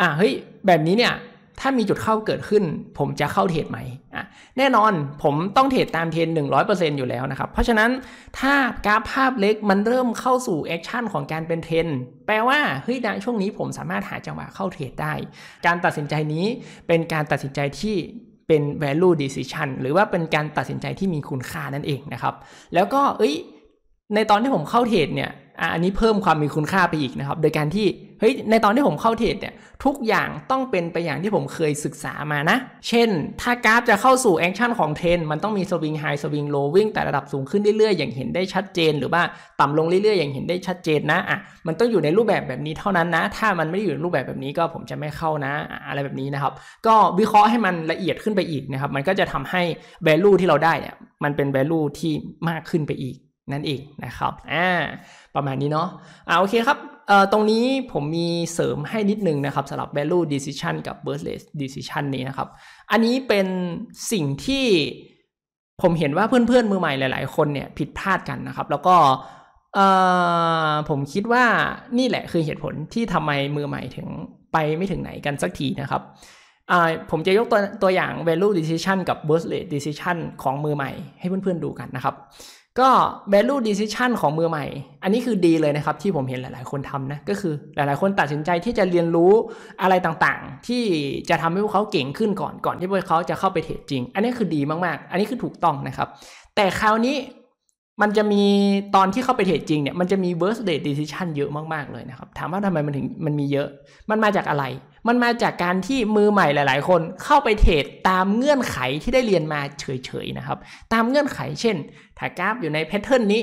[SPEAKER 1] อ่ะเฮ้ยแบบนี้เนี่ยถ้ามีจุดเข้าเกิดขึ้น ผมจะเข้าเทรดไหมอ่ะ แน่นอนผมต้องเทรดตามเทรน100%อยู่แล้วนะครับ เพราะฉะนั้นถ้ากราฟภาพเล็กมันเริ่มเข้าสู่แอคชั่นของการเป็นเทรนแปลว่าเฮ้ยในช่วงนี้ผมสามารถหาจังหวะเข้าเทรดได้ การตัดสินใจนี้เป็นการตัดสินใจที่เป็น value decision หรือว่าเป็นการตัดสินใจที่มีคุณค่านั่นเองนะครับ แล้วก็เอ้ย ในตอนที่ผมเข้าเทรดเนี่ยอันนี้เพิ่มความมีคุณค่าไปอีกนะครับ โดยการที่เฮ้ยในตอนที่ผมเข้าเทรดเนี่ยทุกอย่างต้องเป็นไปอย่างที่ผมเคยศึกษามานะ เช่น ถ้ากราฟจะเข้าสู่แอคชั่นของเทรนมันต้องมีสวิงไฮสวิงโลวิ่ง แต่ระดับสูงขึ้นเรื่อยๆอย่างเห็นได้ชัดเจน หรือว่าต่ำลงเรื่อยๆอย่างเห็นได้ชัดเจนนะอ่ะมันต้องอยู่ในรูปแบบแบบนี้เท่านั้นนะถ้ามันไม่ได้อยู่ในรูปแบบแบบนี้ก็ผมจะไม่เข้านะอะไรแบบนี้นะครับก็วิเคราะห์ให้มันละเอียดขึ้นไปอีกนะครับมันก็จะทำให้ value ที่เราได้เนี่ยมันเป็น value ที่มากขึ้นไปอีกนั่นเองนะครับ อ่า ประมาณนี้เนาะ อ่าโอเค ครับเอ่อตรงนี้ผมมีเสริมให้นิดนึงนะครับสำหรับ value decision กับ birth r a t decision นี้นะครับ อันนี้เป็นสิ่งที่ผมเห็นว่าเพื่อนๆมือใหม่หลายๆ คนเนี่ยผิดพลาดกันนะครับ แล้วก็ ผมคิดว่านี่แหละคือเหตุผลที่ทำไมมือใหม่ถึงไปไม่ถึงไหนกันสักทีนะครับผมจะยกตัวตัวอย่าง value decision กับ birth r a t decision ของมือใหม่ให้เพื่อนๆดูกันนะครับก็ value decision ของมือใหม่ อันนี้คือดีเลยนะครับ ที่ผมเห็นหลายๆ คนทำนะ ก็คือหลายๆ คนตัดสินใจที่จะเรียนรู้อะไรต่างๆ ที่จะทำให้พวกเขาเก่งขึ้นก่อน ก่อนที่พวกเขาจะเข้าไปเทรดจริง อันนี้คือดีมากๆ อันนี้คือถูกต้องนะครับ แต่คราวนี้มันจะมีตอนที่เข้าไปเทรดจริงเนี่ยมันจะมี worst date decision เยอะมาก ๆ เลยนะครับ ถามว่าทำไมมันถึงมันมีเยอะ มันมาจากอะไร มันมาจากการที่มือใหม่หลายๆ คนเข้าไปเทรดตามเงื่อนไขที่ได้เรียนมาเฉยๆนะครับ ตามเงื่อนไขเช่น ถ้ากราฟอยู่ในแพทเทิร์นนี้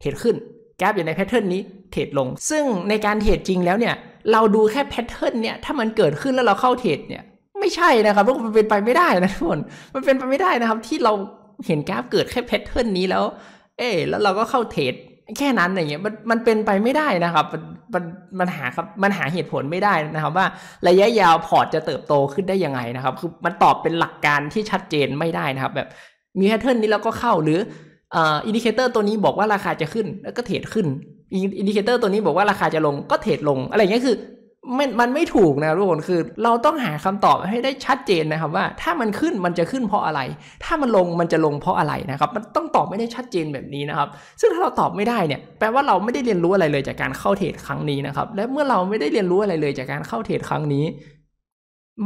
[SPEAKER 1] เทรดขึ้นกราฟอยู่ในแพทเทิร์นนี้เทรดลง ซึ่งในการเทรดจริงแล้วเนี่ย เราดูแค่แพทเทิร์นเนี่ยถ้ามันเกิดขึ้นแล้วเราเข้าเทรดเนี่ย ไม่ใช่นะครับมันเป็นไปไม่ได้นะทุกคนมันเป็นไปไม่ได้นะครับ ที่เราเห็นกราฟเกิดแค่แพทเทิร์นนี้แล้วเอ๊แล้วเราก็เข้าเทรดแค่นั้นอย่างเงี้ยมันมันเป็นไปไม่ได้นะครับมันมันหาครับมันหาเหตุผลไม่ได้นะครับว่าระยะยาวพอร์ตจะเติบโตขึ้นได้ยังไงนะครับคือมันตอบเป็นหลักการที่ชัดเจนไม่ได้นะครับ แบบมีแพทเทิร์นนี้เราก็เข้าหรืออินดิเคเตอร์ตัวนี้บอกว่าราคาจะขึ้นแล้วก็เทรดขึ้นอินดิเคเตอร์ตัวนี้บอกว่าราคาจะลงก็เทรดลง อะไรเงี้ยคือมันมันไม่ถูกนะทุกคนคือเราต้องหาคำตอบให้ได้ชัดเจนนะครับ ว่าถ้ามันขึ้นมันจะขึ้นเพราะอะไร ถ้ามันลงมันจะลงเพราะอะไรนะครับ มันต้องตอบไม่ได้ชัดเจนแบบนี้นะครับ ซึ่งถ้าเราตอบไม่ได้เนี่ย แปลว่าเราไม่ได้เรียนรู้อะไรเลยจากการเข้าเทรดครั้งนี้นะครับและเมื่อเราไม่ได้เรียนรู้อะไรเลยจากการเข้าเทรดครั้งนี้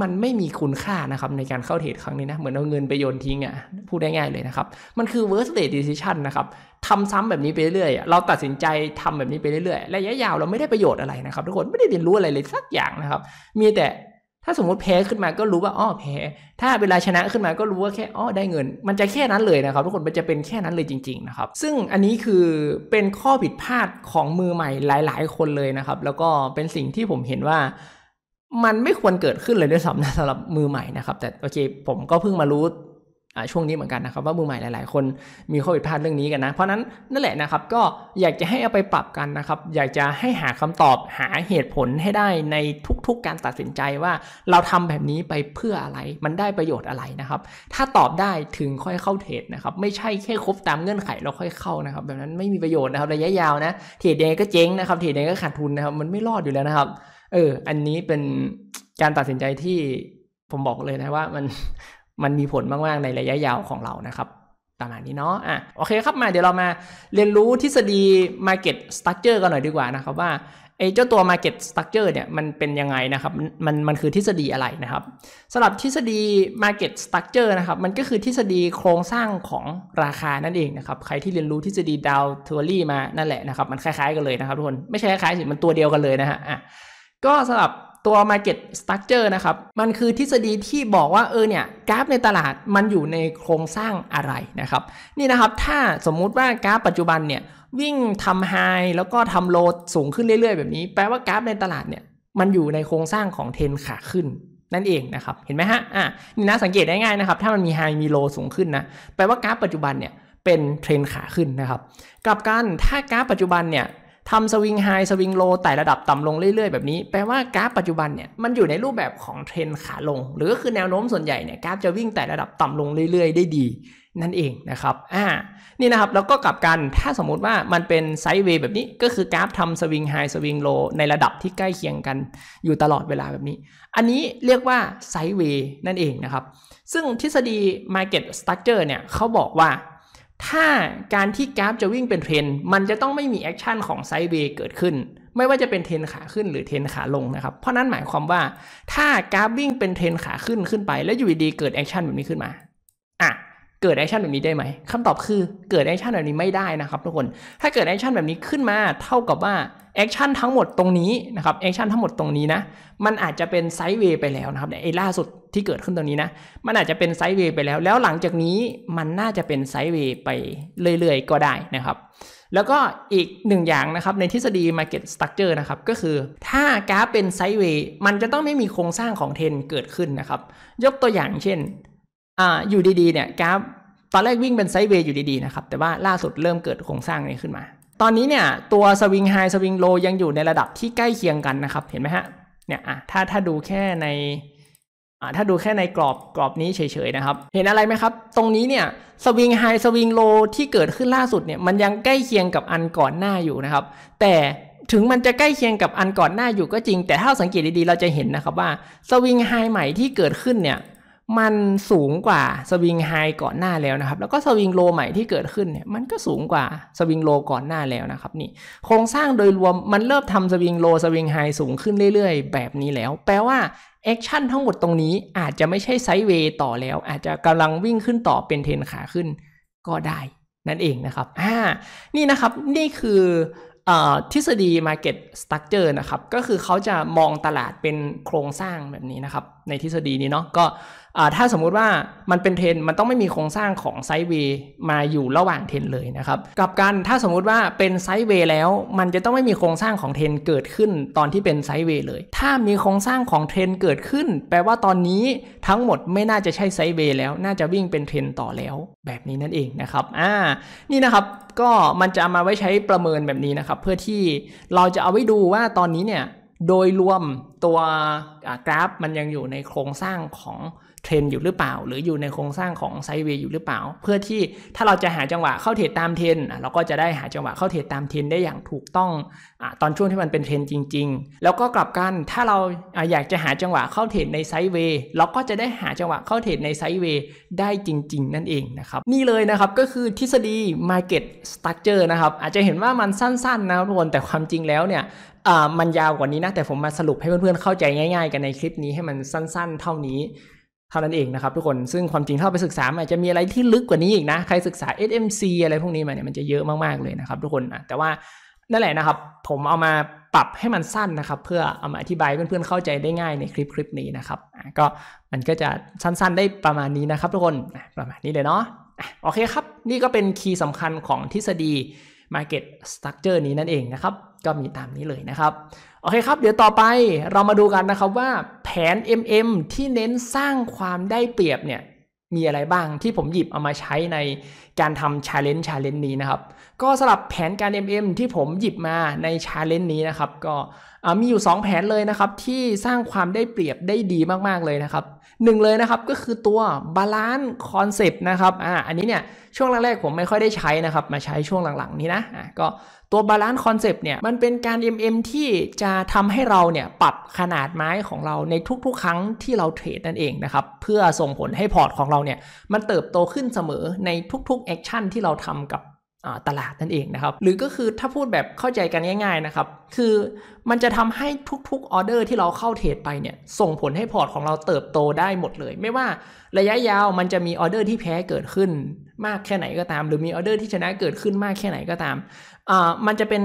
[SPEAKER 1] มันไม่มีคุณค่านะครับ ในการเข้าเทรดครั้งนี้นะเหมือนเอาเงินไปโยนทิ้งอะ่ะพูดได้ง่ายเลยนะครับ มันคือ worst decision นะครับทำซ้ำแบบนี้ไปเรื่อย เราตัดสินใจทำแบบนี้ไปเรื่อยระยะยาวเราไม่ได้ประโยชน์อะไรนะครับทุกคนไม่ได้เรียนรู้อะไรเลยสักอย่างนะครับ มีแต่ถ้าสมมติแพ้ขึ้นมาก็รู้ว่าอ๋อแพ้ ถ้าเวลาชนะขึ้นมาก็รู้ว่าแค่อ๋อได้เงิน มันจะแค่นั้นเลยนะครับทุกคนมันจะเป็นแค่นั้นเลยจริงๆนะครับ ซึ่งอันนี้คือเป็นข้อผิดพลาดของมือใหม่หลายๆคนเลยนะครับ แล้วก็เป็นสิ่งที่ผมเห็นว่ามันไม่ควรเกิดขึ้นเลยด้วยซ้ำนะสำหรับมือใหม่นะครับ แต่โอเคผมก็เพิ่งมารู้ช่วงนี้เหมือนกันนะครับว่ามือใหม่หลาย ๆ คนมีข้อผิดพลาดเรื่องนี้กันนะ เพราะนั้นนั่นแหละนะครับ ก็อยากจะให้เอาไปปรับกันนะครับ อยากจะให้หาคำตอบหาเหตุผลให้ได้ในทุก ๆ การตัดสินใจว่า เราทำแบบนี้ไปเพื่ออะไรมันได้ประโยชน์อะไรนะครับ ถ้าตอบได้ถึงค่อยเข้าเทรดนะครับ ไม่ใช่แค่ครบตามเงื่อนไขเราค่อยเข้านะครับแบบนั้นไม่มีประโยชน์นะครับระยะยาวนะเทรดยังไงก็เจ๊งนะครับเทรดยังไงก็ขาดทุนนะครับมันไม่รอดอยู่แล้วนะครับเอออันนี้เป็นการตัดสินใจที่ผมบอกเลยนะว่ามันมันมีผลมากๆ ในระยะยาว ของเรานะครับประมาณนี้เนาะอ่ะโอเคครับมาเดี๋ยวเรามาเรียนรู้ทฤษฎี Market Structure กันหน่อยดีกว่านะครับว่าไอ้เจ้าตัว Market Structure เนี่ยมันเป็นยังไงนะครับ มันมันคือทฤษฎีอะไรนะครับสำหรับทฤษฎี Market Structure นะครับ มันก็คือทฤษฎีโครงสร้างของราคานั่นเองนะครับใครที่เรียนรู้ทฤษฎีดาวทัวรี่มานั่นแหละนะครับมันคล้ายๆกันเลยนะครับ ทุกคนไม่ใช่คล้ายๆสิมันตัวเดียวกันเลยนะฮะอ่ะก็สำหรับตัว market structure นะครับ มันคือทฤษฎีที่บอกว่า เออ เนี่ยกราฟในตลาดมันอยู่ในโครงสร้างอะไรนะครับ นี่นะครับ ถ้าสมมุติว่ากราฟ ปัจจุบันเนี่ย วิ่งทำไฮแล้วก็ทำโลสูงขึ้นเรื่อยๆ แบบนี้ แปลว่ากราฟในตลาดเนี่ย มันอยู่ในโครงสร้างของเทนขาขึ้น นั่นเองนะครับ เห็นไหมฮะ อ่ะ นี่นะสังเกตได้ง่ายนะครับ ถ้ามันมีไฮมีโลสูงขึ้นนะ แปลว่ากราฟปัจจุบันเนี่ย เป็นเทรนขาขึ้นนะครับ กลับกัน ถ้ากราฟปัจจุบันเนี่ยทำสวิงไฮสวิงโลไต่ระดับต่ำลงเรื่อยๆแบบนี้แปลว่ากราฟปัจจุบันเนี่ย มันอยู่ในรูปแบบของเทรนขาลง หรือก็คือแนวโน้มส่วนใหญ่เนี่ยกราฟจะวิ่งไต่ระดับต่ำลงเรื่อยๆได้ดี นั่นเองนะครับอ่านี่นะครับ แล้วก็กลับกันถ้าสมมุติว่ามันเป็นไซด์เวย์แบบนี้ก็คือกราฟทำสวิงไฮสวิงโลในระดับที่ใกล้เคียงกันอยู่ตลอดเวลาแบบนี้ อันนี้เรียกว่าไซด์เวย์นั่นเองนะครับซึ่งทฤษฎี Market Structure เนี่ยเขาบอกว่าถ้าการที่กราฟจะวิ่งเป็นเทรนมันจะต้องไม่มีแอคชั่นของไซด์เวย์เกิดขึ้น ไม่ว่าจะเป็นเทรนขาขึ้นหรือเทรนขาลงนะครับ เพราะนั้นหมายความว่าถ้ากราฟวิ่งเป็นเทรนขาขึ้น ขึ้นไปแล้วอยู่ดีเกิดแอคชั่นแบบนี้ขึ้นมาอ่ะเกิดแอคชั่นแบบนี้ได้ไหมคำตอบคือเกิดแอคชั่นแบบนี้ไม่ได้นะครับทุกคนถ้าเกิดแอคชั่นแบบนี้ขึ้นมาเท่ากับว่าแอคชั่นทั้งหมดตรงนี้นะครับแอคชั่นทั้งหมดตรงนี้นะมันอาจจะเป็นไซด์เวย์ไปแล้วนะครับไอ้ล่าสุดที่เกิดขึ้นตรงนี้นะมันอาจจะเป็นไซด์เวย์ไปแล้ว แล้วหลังจากนี้มันน่าจะเป็นไซด์เวย์ไปเรื่อย ๆ ก็ได้นะครับแล้วก็อีกหนึ่งอย่างนะครับในทฤษฎี Market Structure นะครับก็คือถ้าการาฟเป็นไซด์เวย์มันจะต้องไม่มีโครงสร้างของเทนเกิดขึ้นนะครับยกตัวอย่างเช่นออยู่ดีๆเนี่ยกราฟตอนแรกวิ่งเป็นไซด์เวย์อยู่ดีๆนะครับแต่ว่าล่าสุดเริ่มเกิดโครงสร้างนี้ขึ้นมาตอนนี้เนี่ยตัวสวิงไฮสวิงโลยังอยู่ในระดับที่ใกล้เคียงกันนะครับเห็นไหมฮะเนี่ยอ่ะถ้าถ้าดูแค่ในอ่ะถ้าดูแค่ในกรอบกรอบนี้เฉยๆนะครับเห็นอะไรไหมครับตรงนี้เนี่ยสวิงไฮสวิงโลที่เกิดขึ้นล่าสุดเนี่ยมันยังใกล้เคียงกับอันก่อนหน้าอยู่นะครับแต่ถึงมันจะใกล้เคียงกับอันก่อนหน้าอยู่ก็จริงแต่ถ้าสังเกตดีๆเราจะเห็นนะครับว่าสวิงไฮใหม่ที่เกิดขึ้นเนี่ยมันสูงกว่าสวิงไฮก่อนหน้าแล้วนะครับ แล้วก็สวิงโลใหม่ที่เกิดขึ้นเนี่ยมันก็สูงกว่าสวิงโลก่อนหน้าแล้วนะครับนี่โครงสร้างโดยรวม มันเริ่มทำสวิงโลสวิงไฮสูงขึ้นเรื่อยๆ แบบนี้แล้ว แปลว่าแอคชั่นทั้งหมดตรงนี้อาจจะไม่ใช่ไซด์เวย์ต่อแล้ว อาจจะกำลังวิ่งขึ้นต่อเป็นเทนขาขึ้นก็ได้ นั่นเองนะครับอ่านี่นะครับนี่คือทฤษฎี Market Structure นะครับก็คือเขาจะมองตลาดเป็นโครงสร้างแบบนี้นะครับในทฤษฎีนี้เนาะก็ถ้าสมมุติว่ามันเป็นเทรนมันต้องไม่มีโครงสร้างของไซด์เวย์มาอยู่ระหว่างเทรนเลยนะครับกับการถ้าสมมุติว่าเป็นไซด์เวย์แล้ว มันจะต้องไม่มีโครงสร้างของเทรนเกิดขึ้น ตอนที่เป็นไซด์เวย์เลย ถ้ามีโครงสร้างของเทรนเกิดขึ้น แปลว่าตอนนี้ทั้งหมดไม่น่าจะใช่ไซด์เวย์แล้ว น่าจะวิ่งเป็นเทรนต่อแล้วแบบนี้นั่นเองนะครับ อ่า นี่นะครับ ก็มันจะมาไว้ใช้ประเมินแบบนี้นะครับ เพื่อที่เราจะเอาไว้ดูว่าตอนนี้เนี่ย โดยรวมตัวกราฟมันยังอยู่ในโครงสร้างของเทรนอยู่หรือเปล่า หรืออยู่ในโครงสร้างของไซเวย์อยู่หรือเปล่าเพื่อที่ถ้าเราจะหาจังหวะเข้าเทรดตามเทรนเราก็จะได้หาจังหวะเข้าเทรดตามเทรนได้อย่างถูกต้องอตอนช่วงที่มันเป็นเทรนจริง ๆ แล้วก็กลับกันถ้าเราอยากจะหาจังหวะเข้าเทรดในไซเวย์เราก็จะได้หาจังหวะเข้าเทรดในไซเวย์ได้จริง ๆ นั่นเองนะครับนี่เลยนะครับก็คือทฤษฎี market structure นะครับอาจจะเห็นว่ามันสั้นๆนะทุกคนแต่ความจริงแล้วเนี่ยมันยาวกว่านี้นะแต่ผมมาสรุปให้เพื่อนๆเข้าใจง่ายๆ กันในคลิปนี้ให้มันสั้นๆ เท่านี้เท่านั้นเองนะครับทุกคนซึ่งความจริงถ้าไปศึกษาอาจจะมีอะไรที่ลึกกว่านี้อีกนะ ใครศึกษา SMC อะไรพวกนี้มาเนี่ยมันจะเยอะมากๆ เลยนะครับ ทุกคนนะแต่ว่านั่นแหละนะครับ ผมเอามาปรับให้มันสั้นนะครับเพื่อเอามาอธิบายเพื่อนๆ เข้าใจได้ง่ายในคลิปคลิปนี้นะครับก็มันก็จะสั้น ๆได้ประมาณนี้นะครับ ทุกคนประมาณนี้เลยเนาะโอเคครับนี่ก็เป็นคีย์สำคัญของทฤษฎี Market Structure นี้นั่นเองนะครับก็มีตามนี้เลยนะครับโอเคครับเดี๋ยวต่อไปเรามาดูกันนะครับว่าแผน MM ที่เน้นสร้างความได้เปรียบเนี่ยมีอะไรบ้างที่ผมหยิบเอามาใช้ในการทำ Challenge Challenge นี้นะครับก็สำหรับแผนการ MM ที่ผมหยิบมาใน Challenge นี้นะครับก็มีอยู่ 2 แผนเลยนะครับที่สร้างความได้เปรียบได้ดีมากๆเลยนะครับหนึ่งเลยนะครับก็คือตัว Balance Concept นะครับอ่าอันนี้เนี่ยช่วงแรกๆผมไม่ค่อยได้ใช้นะครับมาใช้ช่วงหลังๆนี้นะอ่ะก็ตัวบาลานซ์คอนเซปต์เนี่ยมันเป็นการ MM ที่จะทำให้เราเนี่ยปรับขนาดไม้ของเราในทุกๆครั้งที่เราเทรดนั่นเองนะครับเพื่อส่งผลให้พอร์ตของเราเนี่ยมันเติบโตขึ้นเสมอในทุกๆแอคชั่นที่เราทำกับตลาดนั่นเองนะครับหรือก็คือถ้าพูดแบบเข้าใจกันง่ายๆนะครับคือมันจะทำให้ทุกๆออเดอร์ที่เราเข้าเทรดไปเนี่ยส่งผลให้พอร์ตของเราเติบโตได้หมดเลย ไม่ว่าระยะยาวมันจะมีออเดอร์ที่แพ้เกิดขึ้นมากแค่ไหนก็ตามหรือมีออเดอร์ที่ชนะเกิดขึ้นมากแค่ไหนก็ตามมันจะเป็น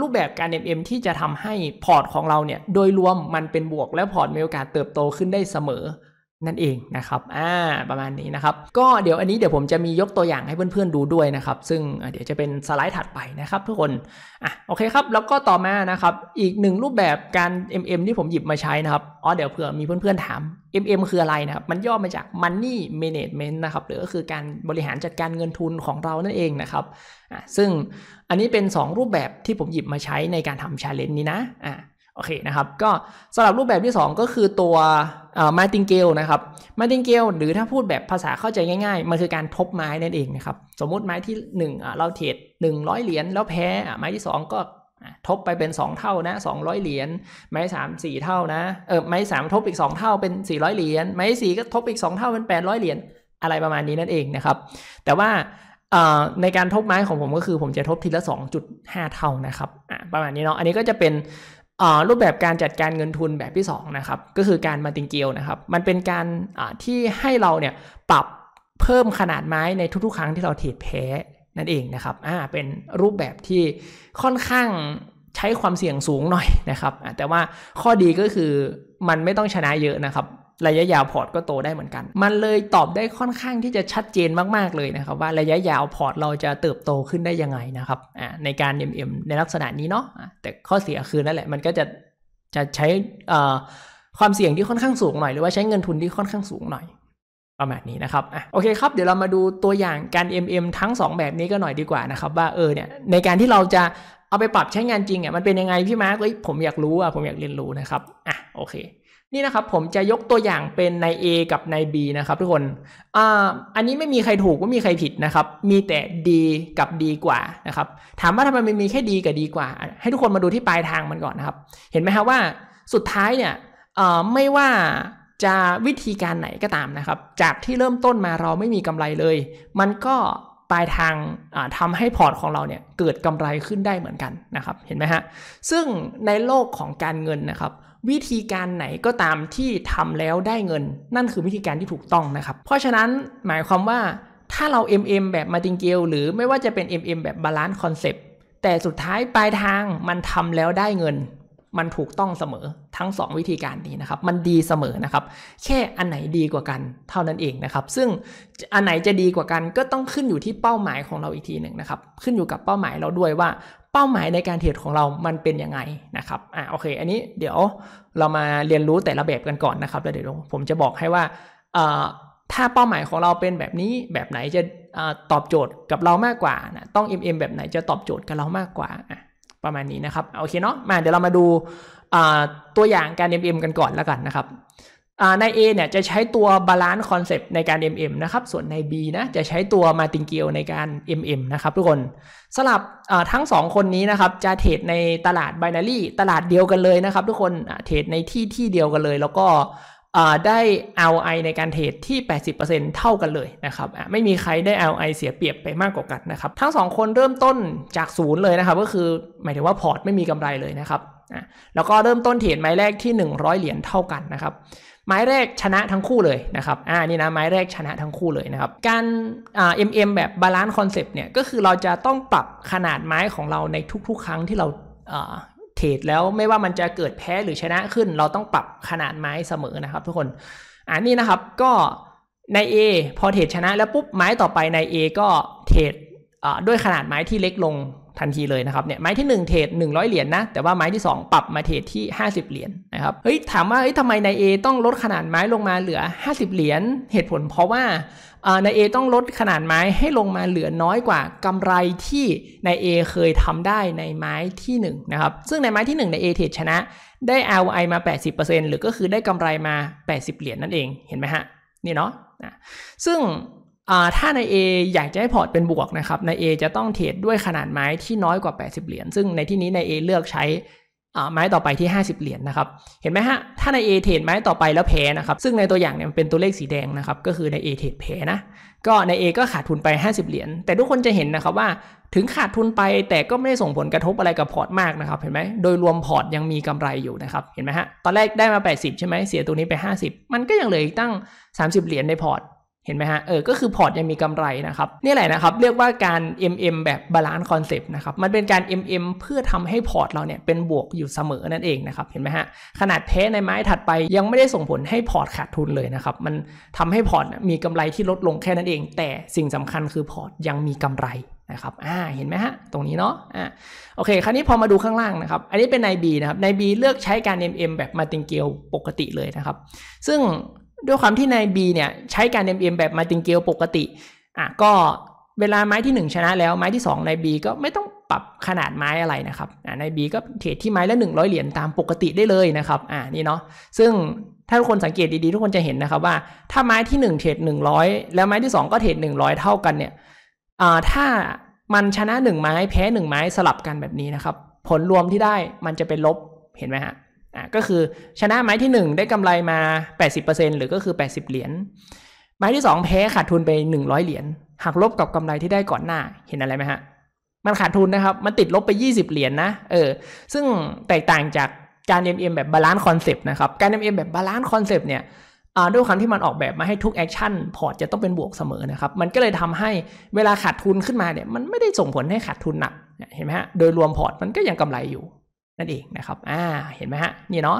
[SPEAKER 1] รูปแบบการ MM ที่จะทำให้พอร์ตของเราเนี่ย โดยรวมมันเป็นบวกและพอร์ตมีโอกาสเติบโตขึ้นได้เสมอนั่นเองนะครับ อ่า ประมาณนี้นะครับ ก็เดี๋ยวอันนี้เดี๋ยวผมจะมียกตัวอย่างให้เพื่อนๆดูด้วยนะครับ ซึ่งเดี๋ยวจะเป็นสไลด์ถัดไปนะครับทุกคน อ่ะ โอเคครับ แล้วก็ต่อมา นะครับ อีกหนึ่งรูปแบบการ MM ที่ผมหยิบมาใช้นะครับ อ๋อ เดี๋ยวเผื่อมีเพื่อนๆถาม MM คืออะไรนะครับ มันย่อมาจาก Money Management นะครับ หรือก็คือการบริหารจัดการเงินทุนของเรานั่นเองนะครับ อ่ะ ซึ่งอันนี้เป็น 2 รูปแบบที่ผมหยิบมาใช้ในการทำชาเลนจ์นี้นะ อ่ะ โอเคนะครับ ก็สำหรับรูปแบบที่2ก็คือตัวมาติงเกลนะครับ มาติงเกลหรือถ้าพูดแบบภาษาเข้าใจง่าย ๆมันคือการทบไม้นั่นเองนะครับสมมุติไม้ที่1เราเทรด100เหรียญแล้วแพ้ไม้ที่ 2 ก็ทบไปเป็น 2 เท่านะ 200เหรียญไม้3 4 เท่านะเออไม้3ทบอีก 2 เท่าเป็น 400เหรียญไม้4ก็ทบอีก2เท่าเป็น800เหรียญอะไรประมาณนี้นั่นเองนะครับแต่ว่าในการทบไม้ของผมก็คือ ผมจะทบทีละ 2.5 เท่านะครับประมาณนี้เนาะอันนี้ก็จะเป็นรูปแบบการจัดการเงินทุนแบบที่2นะครับก็คือการมาติงเกลนะครับ มันเป็นการที่ให้เราเนี่ยปรับเพิ่มขนาดไม้ในทุกๆครั้งที่เราเทรดแพ้ นั่นเองนะครับอ่าเป็นรูปแบบที่ค่อนข้างใช้ความเสี่ยงสูงหน่อยนะครับแต่ว่าข้อดีก็คือมันไม่ต้องชนะเยอะนะครับระยะยาวพอร์ตก็โตได้เหมือนกัน มันเลยตอบได้ค่อนข้างที่จะชัดเจนมากๆเลยนะครับ ว่าระยะยาวพอร์ตเราจะเติบโตขึ้นได้ยังไงนะครับในการ MM ในลักษณะนี้เนาะแต่ข้อเสียคือนั่นแหละ มันก็จะจะใช้ความเสี่ยงที่ค่อนข้างสูงหน่อย หรือว่าใช้เงินทุนที่ค่อนข้างสูงหน่อยประมาณนี้นะครับอ่ะโอเคครับเดี๋ยวเรามาดูตัวอย่างการ MM ทั้ง 2 แบบนี้ก็หน่อยดีกว่านะครับ ว่าเออเนี่ยในการที่เราจะเอาไปปรับใช้งานจริงอ่ะมันเป็นยังไงพี่มาร์กเฮ้ยผมอยากรู้อ่ะผมอยากเรียนรู้นะครับอ่ะโอเคนี่นะครับ ผมจะยกตัวอย่างเป็นใน A กับใน B นะครับทุกคน อ่าอันนี้ไม่มีใครถูกไม่มีใครผิดนะครับ มีแต่ดีกับดีกว่านะครับถามว่าทำไมมันมีแค่ดีกับดีกว่า ให้ทุกคนมาดูที่ปลายทางมันก่อนนะครับ เห็นไหมครัว่าสุดท้ายเนี่ยเอ่อไม่ว่าจะวิธีการไหนก็ตามนะครับ จากที่เริ่มต้นมาเราไม่มีกำไรเลย มันก็ปลายทางทำให้พอร์ตของเราเนี่ยเกิดกำไรขึ้นได้เหมือนกันนะครับเห็นไหมฮะซึ่งในโลกของการเงินนะครับวิธีการไหนก็ตามที่ทำแล้วได้เงิน นั่นคือวิธีการที่ถูกต้องนะครับ เพราะฉะนั้นหมายความว่าถ้าเรา MM แบบมาติงเกลหรือไม่ว่าจะเป็น MM แบบบาลานซ์คอนเซปต์แต่สุดท้ายปลายทางมันทำแล้วได้เงิน มันถูกต้องเสมอทั้ง 2 วิธีการนี้นะครับ มันดีเสมอนะครับแค่อันไหนดีกว่ากัน เท่านั้นเองนะครับซึ่งอันไหนจะดีกว่ากันก็ต้องขึ้นอยู่ที่เป้าหมายของเราอีกทีหนึ่งนะครับขึ้นอยู่กับเป้าหมายเราด้วยว่าเป้าหมายในการเทรดของเรามันเป็นยังไงนะครับ อ่าโอเค อันนี้เดี๋ยวเรามาเรียนรู้แต่ละแบบกันก่อนนะครับแล้วเดี๋ยวผมจะบอกให้ว่าอ่า ถ้าเป้าหมายของเราเป็นแบบนี้ แบบไหนจะตอบโจทย์กับเรามากกว่านะต้อง MM แบบไหนจะตอบโจทย์กับเรามากกว่าประมาณนี้นะครับ โอเคเนาะ มา เดี๋ยวเรามาดูตัวอย่างการ MM กันก่อนแล้วกันนะครับใน A เนี่ยจะใช้ตัวบาลานซ์คอนเซปต์ในการ MM นะครับ ส่วนใน B นะจะใช้ตัวมาติงเกลในการ MM นะครับทุกคนสลับทั้ง 2 คนนี้นะครับจะเทรดในตลาดบนา a ี่ ตลาดเดียวกันเลยนะครับทุกคน เทรดในที่ที่เดียวกันเลยแล้วก็ได้ r i ในการเทรดที่ 80%เท่ากันเลยนะครับไม่มีใครได้ r i เสียเปรียบไปมากกว่ากันนะครับ ทั้ง 2 คนเริ่มต้นจากศูนย์เลยนะครับก็คือหมายถึงว่าพอร์ตไม่มีกำไรเลยนะครับแล้วก็เริ่มต้นเทรดไม้แรกที่ 100 เหรียญเท่ากันนะครับไม้แรกชนะทั้งคู่เลยนะครับ อ่านี่นะไม้แรกชนะทั้งคู่เลยนะครับ การอ่า MM แบบบาลานซ์คอนเซปต์เนี่ย ก็คือเราจะต้องปรับขนาดไม้ของเราในทุก ๆ ครั้งที่เราอ่าเทรดแล้วไม่ว่ามันจะเกิดแพ้หรือชนะขึ้น เราต้องปรับขนาดไม้เสมอนะครับทุกคนอ่านี่นะครับก็ใน A พอเทรดชนะแล้วปุ๊บไม้ต่อไปใน A ก็เทรดด้วยขนาดไม้ที่เล็กลงทันที เลยนะครับเนี่ยไม้ที่ 1 เทรด100 เหรียญนนะแต่ว่าไม้ที่ 2 ปรับมาเทรดที่ 50 เหรียญนนะครับเฮ้ย ถามว่าเฮ้ยทำไมนายเอต้องลดขนาดไม้ลงมาเหลือ 50 เหรียญเหตุผลเพราะว่านายเอต้องลดขนาดไม้ให้ลงมาเหลือน้อยกว่ากำไรที่นายเอเคยทำได้ในไม้ที่1นะครับซึ่งในไม้ที่1นายเอเทรดชนะได้ ROI มา 80%หรือก็คือได้กำไรมา 80เหรียญนั่นเองเห็นไหมฮะนี่เนาะซึ่งถ้าใน A อยากจะให้พอร์ตเป็นบวกนะครับ ใน A จะต้องเทรดด้วยขนาดไม้ที่น้อยกว่า 80 เหรียญ ซึ่งในที่นี้ใน A เลือกใช้ไม้ต่อไปที่ 50 เหรียญนะครับ เห็นไหมฮะ ถ้าใน A เทรดไม้ต่อไปแล้วแพ้นะครับ ซึ่งในตัวอย่างเนี่ยมันเป็นตัวเลขสีแดงนะครับ ก็คือใน A เทรดแพ้นะ ก็ใน A ก็ขาดทุนไป 50 เหรียญ แต่ทุกคนจะเห็นนะครับว่าถึงขาดทุนไป แต่ก็ไม่ได้ส่งผลกระทบอะไรกับพอร์ตมากนะครับ เห็นไหมโดยรวมพอร์ตยังมีกำไรอยู่นะครับ เห็นไหมฮะ ตอนแรกได้มา 80 ใช่ไหมเสียตัวนี้ไป 50 มันก็ยังเหลืออีกตั้ง 30เหรียญในพอร์ตเห็นไหมฮะเออ ก็คือพอร์ตยังมีกำไรนะครับนี่แหละนะครับเรียกว่าการ MM แบบบาลานซ์คอนเซปต์นะครับมันเป็นการ MM เพื่อทำให้พอร์ตเราเนี่ยเป็นบวกอยู่เสมอนั่นเองนะครับเห็นไหมฮะขนาดแพ้ในไม้ถัดไป ยังไม่ได้ส่งผลให้พอร์ตขาดทุนเลยนะครับมันทำให้พอร์ตมีกำไรที่ลดลงแค่นั้นเอง แต่สิ่งสำคัญคือพอร์ตยังมีกำไรนะครับอ่าเห็นไหมฮะตรงนี้เนาะอ่าโอเคคราวนี้พอมาดูข้างล่างนะครับอันนี้เป็นนยบีนะครับนยบีเลือกใช้การ MM แบบมาติงเกลปกติเลยนะครับซึ่งด้วยความที่นยบ B เนี่ยใช้การ MM แบบมาติงเกลปกติอ่ะก็เวลาไม้ที่ 1 ชนะ แล้วไม้ที่2งน B ก็ไม่ต้องปรับขนาดไม้อะไรนะครับอ่ะนาย B ก็เทรดที่ไม้ละ 100 เหรียญตามปกติได้เลยนะครับอ่านี่เนาะซึ่งถ้าทุกคนสังเกตดีๆทุกคนจะเห็นนะครับว่า ถ้าไม้ที่ 1เทรด100 แล้วไม้ที่ 2 ก็เทรด100 เท่ากันเนี่ยอ่าถ้ามันชนะ1ไม้แพ้1 ไม้สลับกันแบบนี้นะครับผลรวมที่ได้มันจะเป็นลบเห็นไหมฮะอ่ะก็คือชนะไม้ที่ 1 ได้กำไรมา 80%หรือก็คือ 80 เหรียญไม้ที่ 2 แพ้ขาดทุนไป 100 เหรียญหักลบกับกำไรที่ได้ก่อนหน้าเห็นอะไรไหมฮะ มันขาดทุนนะครับ มันติดลบไป 20 เหรียญนนะเออซึ่งแตกต่างจากการ MM แบบบาลานซ์คอนเซปต์นะครับ การ MM แบบบาลานซ์คอนเซปต์เนี่ยด้วยความที่มันออกแบบมาให้ทุกแอคชั่นพอร์ตจะต้องเป็นบวกเสมอนะครับมันก็เลยทำให้เวลาขาดทุนขึ้นมาเนี่ยมันไม่ได้ส่งผลให้ขาดทุนหนักเห็นไหมฮะโดยรวมพอร์ตมันก็ยังกำไรอยู่นั่นเองนะครับ อ่า เห็นไหมฮะ นี่เนาะ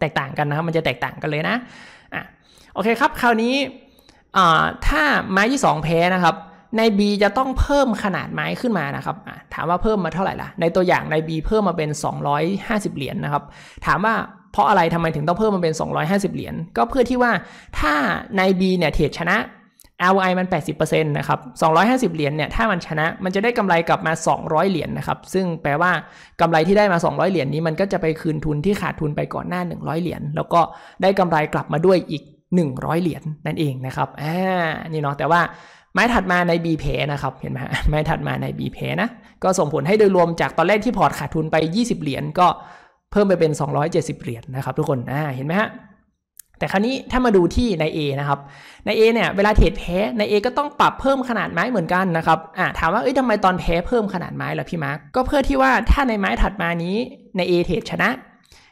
[SPEAKER 1] แตกต่างกันนะครับ มันจะแตกต่างกันเลยนะ อ่ะ โอเคครับ คราวนี้ อ่า ถ้าไม้ที่2แพ้นะครับใน B จะต้องเพิ่มขนาดไม้ขึ้นมานะครับถามว่าเพิ่มมาเท่าไหร่ล่ะ ในตัวอย่างใน B เพิ่มมาเป็น 250 เหรียญนนะครับ ถามว่า เพราะอะไรทำไมถึงต้องเพิ่มมาเป็น 250 เหรียญ ก็เพื่อที่ว่า ถ้าใน B เนี่ยเทรดชนะ ROI มัน80%นะครับ 250เหรียญ เนี่ย ถ้า มัน ชนะ มันจะได้กำไรกลับมา 200เหรียญนนะครับ ซึ่ง แปลว่ากำไรที่ได้มา200เหรียญนนี้ มันก็จะไปคืน ทุน ที่ขาด ทุน ไปก่อนหน้า 100เหรียญ แล้วก็ได้กำไร กลับมาด้วยอีก 100เหรียญนนั่นเอง นะครับอ่านี่เนาะ แต่ว่าไม้ถัดมาใน B เพนะครับ เห็นไหมไม้ถัดมาใน B เพนะ ก็ ส่งผลให้ โดยรวมจาก ตอนแรกที่พอร์ตขาด ทุน ไป 20เหรียญก็เพิ่มไปเป็น 270เหรียญนนะครับทุกคนอ่าเห็นไหมฮะแต่คราวนี้ถ้ามาดูที่ใน A นะครับ ใน A เนี่ยเวลาเทรดแพ้ ใน A ก็ต้องปรับเพิ่มขนาดไม้เหมือนกันนะครับอ่าถามว่าเอ้ยทำไมตอนแพ้เพิ่มขนาดไม้ล่ะพี่มาร์กก็เพื่อที่ว่าถ้าในไม้ถัดมานี้ใน A เทรดชนะ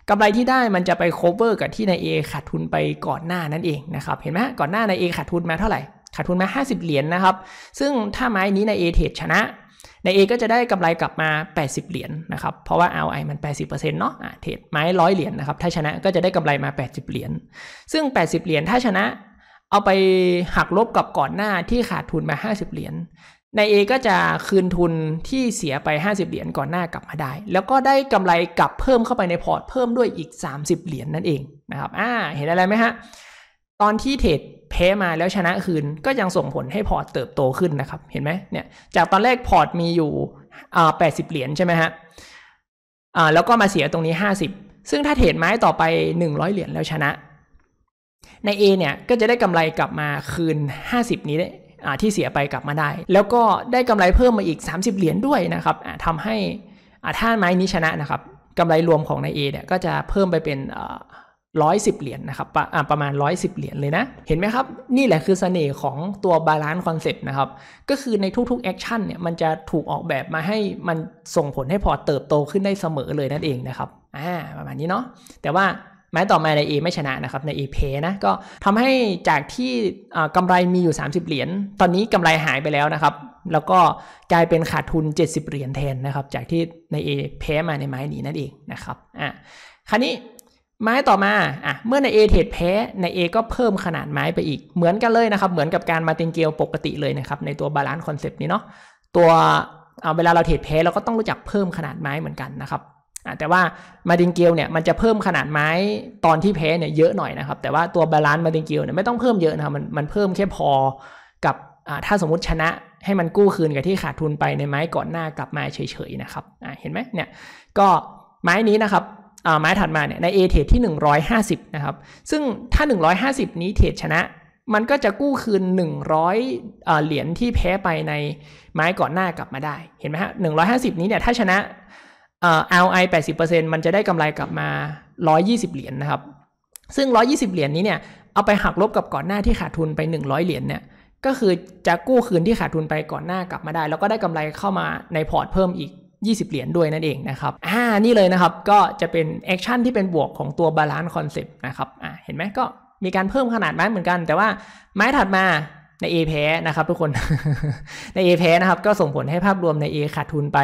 [SPEAKER 1] กำไรที่ได้มันจะไป cover กับที่ใน A ขาดทุนไปก่อนหน้านั่นเองนะครับ เห็นไหมก่อนหน้าใน A ขาดทุนมาเท่าไหร่ขาดทุนมา 50เหรียญนะครับซึ่งถ้าไม้นี้ใน A เทรดชนะใน A ก็จะได้กำไรกลับมา 80 เหรียญนนะครับ เพราะว่า ROI มัน 80%เนาะเทรดไม้ร้อยเหรียญนนะครับ ถ้าชนะก็จะได้กำไรมา 80 เหรียญ ซึ่ง 80 เหรียญ ถ้าชนะ เอาไปหักลบกับก่อนหน้าที่ขาดทุนมา 50 เหรียญ ใน A ก็จะคืนทุนที่เสียไป 50 เหรียญก่อนหน้ากลับมาได้ แล้วก็ได้กำไรกลับเพิ่มเข้าไปในพอร์ต เพิ่มด้วยอีก 30 เหรียญนนั่นเองนะครับ อ่า เห็นอะไรไหมฮะตอนที่เทรดแพ้มาแล้วชนะคืนก็ยังส่งผลให้พอร์ตเติบโตขึ้นนะครับ เห็นไหมเนี่ยจากตอนแรกพอร์ตมีอยู่แปดสิบเหรียญใช่ไหมฮะอ่าแล้วก็มาเสียตรงนี้ห้าสิบซึ่งถ้าเทรดไม้ต่อไปหนึ่งร้อยเหรียญแล้วชนะ ใน A เนี่ยก็จะได้กำไรกลับมาคืน 50 นี้ได้ที่เสียไปกลับมาได้ แล้วก็ได้กำไรเพิ่มมาอีก 30 เหรียญด้วยนะครับทำให้ถ้าไม้นี้ชนะนะครับกำไรรวมของใน A เนี่ยก็จะเพิ่มไปเป็นร้อยสิบเหรียญนะครับประประมาณ 110เหรียญเลยนะเห็นไหมครับ นี่แหละคือสเสน่ห์ของตัวบาลานซ์คอนเซ็ปต์นะครับก็คือในทุกๆแอคชั่นเนี่ยมันจะถูกออกแบบมาให้มันส่งผลให้พอเติบโตขึ้นได้เสมอเลยนั่นเองนะครับอ่าประมาณนี้เนาะแต่ว่าแม้ต่อมาใน A ไม่ชนะนะครับใน A เพนะก็ทำให้จากที่กำไรมีอยู่ 30เหรียญตอนนี้กำไรหายไปแล้วนะครับแล้วก็กลายเป็นขาดทุน 70เหรียญแทนนะครับจากที่ใน A เพมาในไม้นี้นั่นเองนะครับอ่ะคราวนี้ไม้ต่อมาอ่ะเมื่อใน A เทรดแพ้ใน A ก็เพิ่มขนาดไม้ไปอีกเหมือนกันเลยนะครับเหมือนกับการมาติงเกลปกติเลยนะครับในตัวบาลานซ์คอนเซปต์นี้เนาะตัวเอาเวลาเราเทรดแพ้เราก็ต้องรู้จักเพิ่มขนาดไม้เหมือนกันนะครับอ่ะแต่ว่ามาติงเกลเนี่ย มันจะเพิ่มขนาดไม้ตอนที่แพ้เนี่ยเยอะหน่อยนะครับ แต่ว่า ตัวบาลานซ์มาติงเกลเนี่ยไม่ต้องเพิ่มเยอะนะครับมันมันเพิ่มแค่พอกับอ่ถ้าสมมติชนะให้มันกู้คืนกับที่ขาดทุนไปในไม้ก่อนหน้ากลับมาเฉยๆนะครับอ่เห็นไหมเนี่ยก็ไม้นี้นะครับาไม้ถัดมาเนี่ยใน A เทรดที่ 150 นะครับ ซึ่งถ้า 150 นี้เทรดชนะ มันก็จะกู้คืน 100เหรียญที่แพ้ไปในไม้ก่อนหน้ากลับมาได้เห็นไหมฮะ150 นี้เนี่ยถ้าชนะ ROI 80%มันจะได้กำไรกลับมา 120 เหรียญนนะครับซึ่ง 120 เหรียญนนี้เนี่ยเอาไปหักลบกับก่อนหน้าที่ขาดทุนไป 100 เหรียญเนี่ยก็คือจะกู้คืนที่ขาดทุนไปก่อนหน้ากลับมาได้ แล้วก็ได้กำไรเข้ามาในพอร์ต เพิ่มอีก20เหรียญด้วยนั่นเองนะครับ อ่า นี่เลยนะครับ ก็จะเป็นแอคชั่นที่เป็นบวกของตัวบาลานซ์คอนเซปต์นะครับ อ่าเห็นไหม ก็มีการเพิ่มขนาดไม้เหมือนกัน แต่ว่าไม้ถัดมาใน A แพ้นะครับ ทุกคน ใน A แพ้นะครับ ก็ส่งผลให้ภาพรวมใน A ขาดทุนไป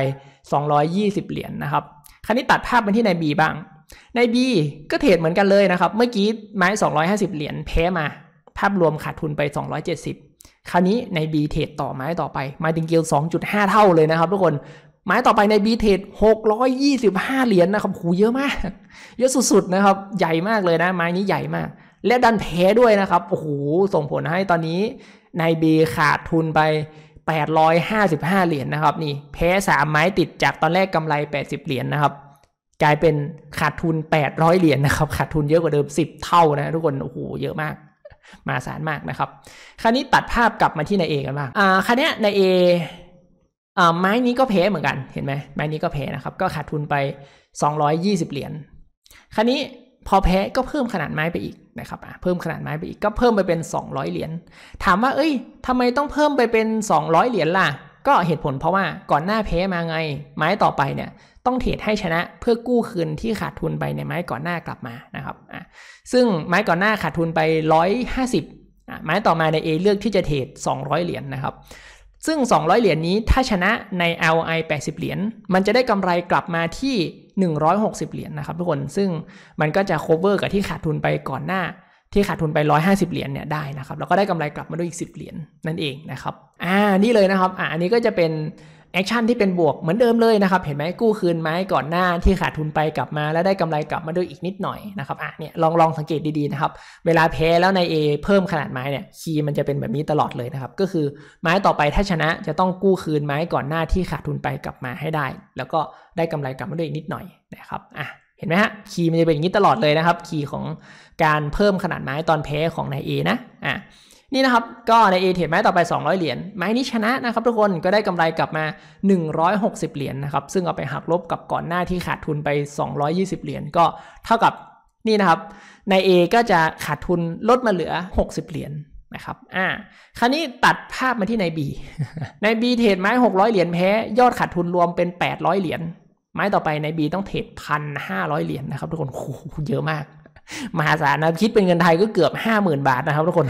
[SPEAKER 1] 220เหรียญนนะครับ คราวนี้ตัดภาพไปที่ใน B บ้าง ใน B ก็เทรดเหมือนกันเลยนะครับ เมื่อกี้ไม้ 250เหรียญแพ้มาภาพรวมขาดทุนไป 270 คราวนี้ใน B เทรดต่อไม้ต่อไปมาดึงเกิล 2.5 เท่าเลยนะครับทุกคนหมายต่อไปใน b t เทด625 เหรียญนนะครับหูเยอะมาก เยอะสุดๆ นะครับ ใหญ่มากเลยนะ ไม้นี้ใหญ่มาก และดันแพ้ด้วยนะครับ โอ้โห ส่งผลให้ตอนนี้ใน B ขาดทุนไป 855 เหรียญนนะครับ นี่แพ้3ไม้ติดจากตอนแรกกำไร 80 เหรียญนนะครับ กลายเป็นขาดทุน 800 เหรียญนนะครับ ขาดทุนเยอะกว่าเดิม 10 เท่านะทุกคน โอ้โห เยอะมาก มาสารมากนะครับ คราวนี้ตัดภาพกลับมาที่ในเอกันบ้าง อ่า คราวนี้ในเอไม้นี้ก็เพ้เหมือนกันเห็นไหมไม้นี้ก็เพ้นะครับก็ขาดทุนไป 220 เหรียญครานี้พอแพ้ก็เพิ่มขนาดไม้ไปอีกนะครับเพิ่มขนาดไม้ไปอีกก็เพิ่มไปเป็น 200 เหรียญถามว่าเอ้ยทำไมต้องเพิ่มไปเป็น 200 เหรียญล่ะ ก็เหตุผลเพราะว่าก่อนหน้าแพ้มาไง ไม้ต่อไปเนี่ย ต้องเทรดให้ชนะเพื่อกู้คืนที่ขาดทุนไปในไม้ก่อนหน้ากลับมานะครับซึ่งไม้ก่อนหน้าขาดทุนไป 150 ไม้ต่อมาใน A เลือกที่จะเทรด 200 เหรียญนะครับซึ่ง 200 เหรียญนนี้ถ้าชนะใน LI 80 เหรียญ มันจะได้กำไรกลับมาที่ 160 เหรียญนนะครับทุกคน ซึ่งมันก็จะ cover กับที่ขาดทุนไปก่อนหน้า ที่ขาดทุนไป 150 เหรียญเนี่ยได้นะครับ แล้วก็ได้กำไรกลับมาด้วยอีก 10 เหรียญนนั่นเองนะครับ อ่านี่เลยนะครับอ่าอันนี้ก็จะเป็นแอคชั่นที่เป็นบวกเหมือนเดิมเลยนะครับเห็นไหมกู้คืนไหมก่อนหน้าที่ขาดทุนไปกลับมา แล้วได้กำไรกลับมาด้วยอีกนิดหน่อยนะครับอ่ะเนี่ยลองลองสังเกตดีๆนะครับ เวลาแพ้แล้วใน A เพิ่มขนาดไม้เนี่ยคีย์มันจะเป็นแบบนี้ตลอดเลยนะครับก็คือไม้ต่อไปถ้าชนะจะต้องกู้คืนไม้ก่อนหน้าที่ขาดทุนไปกลับมาให้ได้ แล้วก็ได้กำไรกลับมาด้วยอีกนิดหน่อยนะครับอ่ะเห็นไหมฮะคีย์มันจะเป็นอย่างนี้ตลอดเลยนะครับคีย์ของการเพิ่มขนาดไม้ตอนแพ้ของในอนะอ่ะนี่นะครับก็ใน A เทรดไม้ต่อไป 200 เหรียญไม้นี้ชนะนะครับทุกคนก็ได้กำไรกลับมา 160 เหรียญนนะครับ ซึ่งเอาไปหักลบกับก่อนหน้าที่ขาดทุนไป 220 เหรียญก็เท่ากับนี่นะครับ ใน A ก็จะขาดทุนลดมาเหลือ 60 เหรียญนะครับอ่าคราวนี้ตัดภาพมาที่ใน B ใน B เทรดไม้600 เหรียญแพ้ยอดขาดทุนรวมเป็น 800 เหรียญไม้ต่อไปใน B ต้องเทรด 1,500 เหรียญนะครับทุกคนโหเยอะมากมหาศาลนะคิดเป็นเงินไทยก็เกือบห้าหมื่นบาทนะครับทุกคน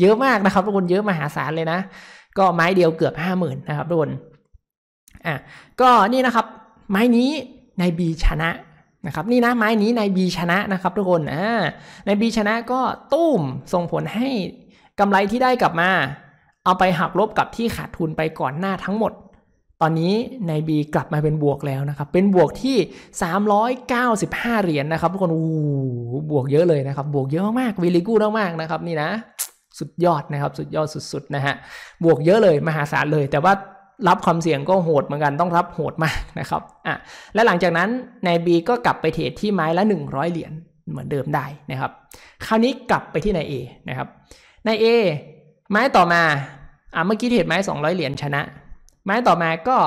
[SPEAKER 1] เยอะมากนะครับทุกคนเยอะมหาศาลเลยนะ ก็ไม้เดียวเกือบห้าหมื่นนะครับทุกคนอ่ะก็นี่นะครับไม้นี้นายบีชนะนะครับ นี่นะไม้นี้นายบีชนะนะครับทุกคนอ่านายบีชนะก็ตุ้มส่งผลให้กำไรที่ได้กลับมา เอาไปหักลบกับที่ขาดทุนไปก่อนหน้าทั้งหมดอนนี้ใน B กลับมาเป็นบวกแล้วนะครับ เป็นบวกที่ 395เหรียญนนะครับทุกคนอู้บวกเยอะเลยนะครับ บวกเยอะมากวิลิกูมากๆนะครับนี่นะสุดยอดนะครับสุดยอดสุดๆนะฮะบวกเยอะเลย มหาศาลเลย แต่ว่ารับความเสี่ยงก็โหดเหมือนกันต้องรับโหดมากนะครับอ่ะและหลังจากนั้นนายบีก็กลับไปเทรดที่ไม้ละ 100 เหรียญเหมือนเดิมได้นะครับ คราวนี้กลับไปที่นยเอนะครับนยเอไม้ต่อมาอ่ะเมื่อกี้เทรดไม้200เหรียญชนะไม้ต่อมา ก็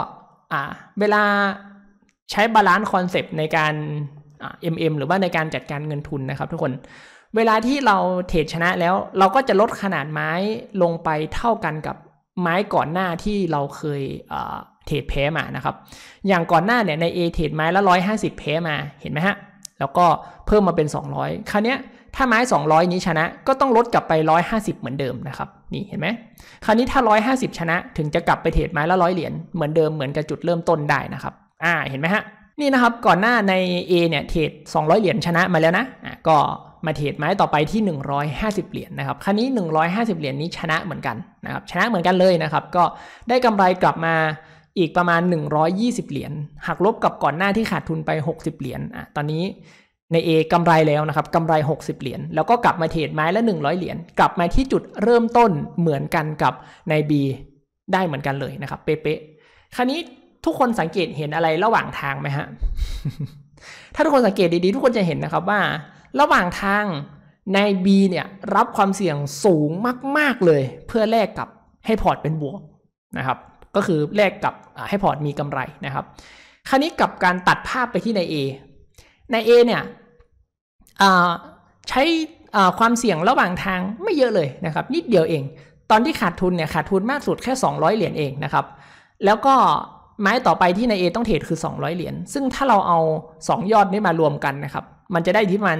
[SPEAKER 1] เวลาใช้บาลานซ์คอนเซปต์ในการ MM หรือว่าในการจัดการเงินทุนนะครับทุกคน เวลาที่เราเทรดชนะแล้ว เราก็จะลดขนาดไม้ลงไปเท่ากันกับไม้ก่อนหน้าที่เราเคยเทรดแพ้มานะครับ อย่างก่อนหน้าเนี่ย ใน A เทรดไม้ละ 150 แพ้มา เห็นไหมฮะ แล้วก็เพิ่มมาเป็น 200 คราวนี้ถ้าไม้ 200 นี้ชนะ ก็ต้องลดกลับไป 150 เหมือนเดิมนะครับนี่เห็นไหมคราวนี้ถ้า 150 ชนะ ถึงจะกลับไปเทรดไม้ละร้อยเหรียญเหมือนเดิม เหมือนกับจุดเริ่มต้นได้นะครับอ่าเห็นไหมฮะนี่นะครับ ก่อนหน้าใน A เนี่ยเทรด200 เหรียญชนะมาแล้วนะอ่ะก็มาเทรดไม้ต่อไปที่ 150เหรียญนะครับ ครัวนี้ 150เหรียญนี้ชนะเหมือนกันนะครับชนะเหมือนกันเลยนะครับก็ได้กำไรกลับมาอีกประมาณ 120เหรียญหักลบกับก่อนหน้าที่ขาดทุนไป 60เหรียญอ่ะตอนนี้ใน A กำไรแล้วนะครับกำไร 60 เหรียญแล้วก็กลับมาเทรดไม้ละ 100 เหรียญกลับมาที่จุดเริ่มต้นเหมือนกันกับใน B ได้เหมือนกันเลยนะครับ เป๊ะๆคราวนี้ทุกคนสังเกตเห็นอะไรระหว่างทางไหมฮะ ถ้าทุกคนสังเกตดีๆทุกคนจะเห็นนะครับว่า ระหว่างทางใน B เนี่ยรับความเสี่ยงสูงมาก ๆเลย เพื่อแลกกับให้พอร์ตเป็นบวกนะครับ ก็คือแลกกับให้พอร์ตมีกำไรนะครับ คราวนี้กับการตัดภาพไปที่ใน A ใน A เนี่ยใช้ความเสี่ยงระหว่างทางไม่เยอะเลยนะครับ นิดเดียวเอง ตอนที่ขาดทุนเนี่ยขาดทุนมากสุดแค่ 200 เหรียญเองนะครับแล้วก็ไม้ต่อไปที่ใน A ต้องเทรดคือ 200 เหรียญซึ่งถ้าเราเอา 2 ยอดนี้มารวมกันนะครับมันจะได้ที่ประมาณ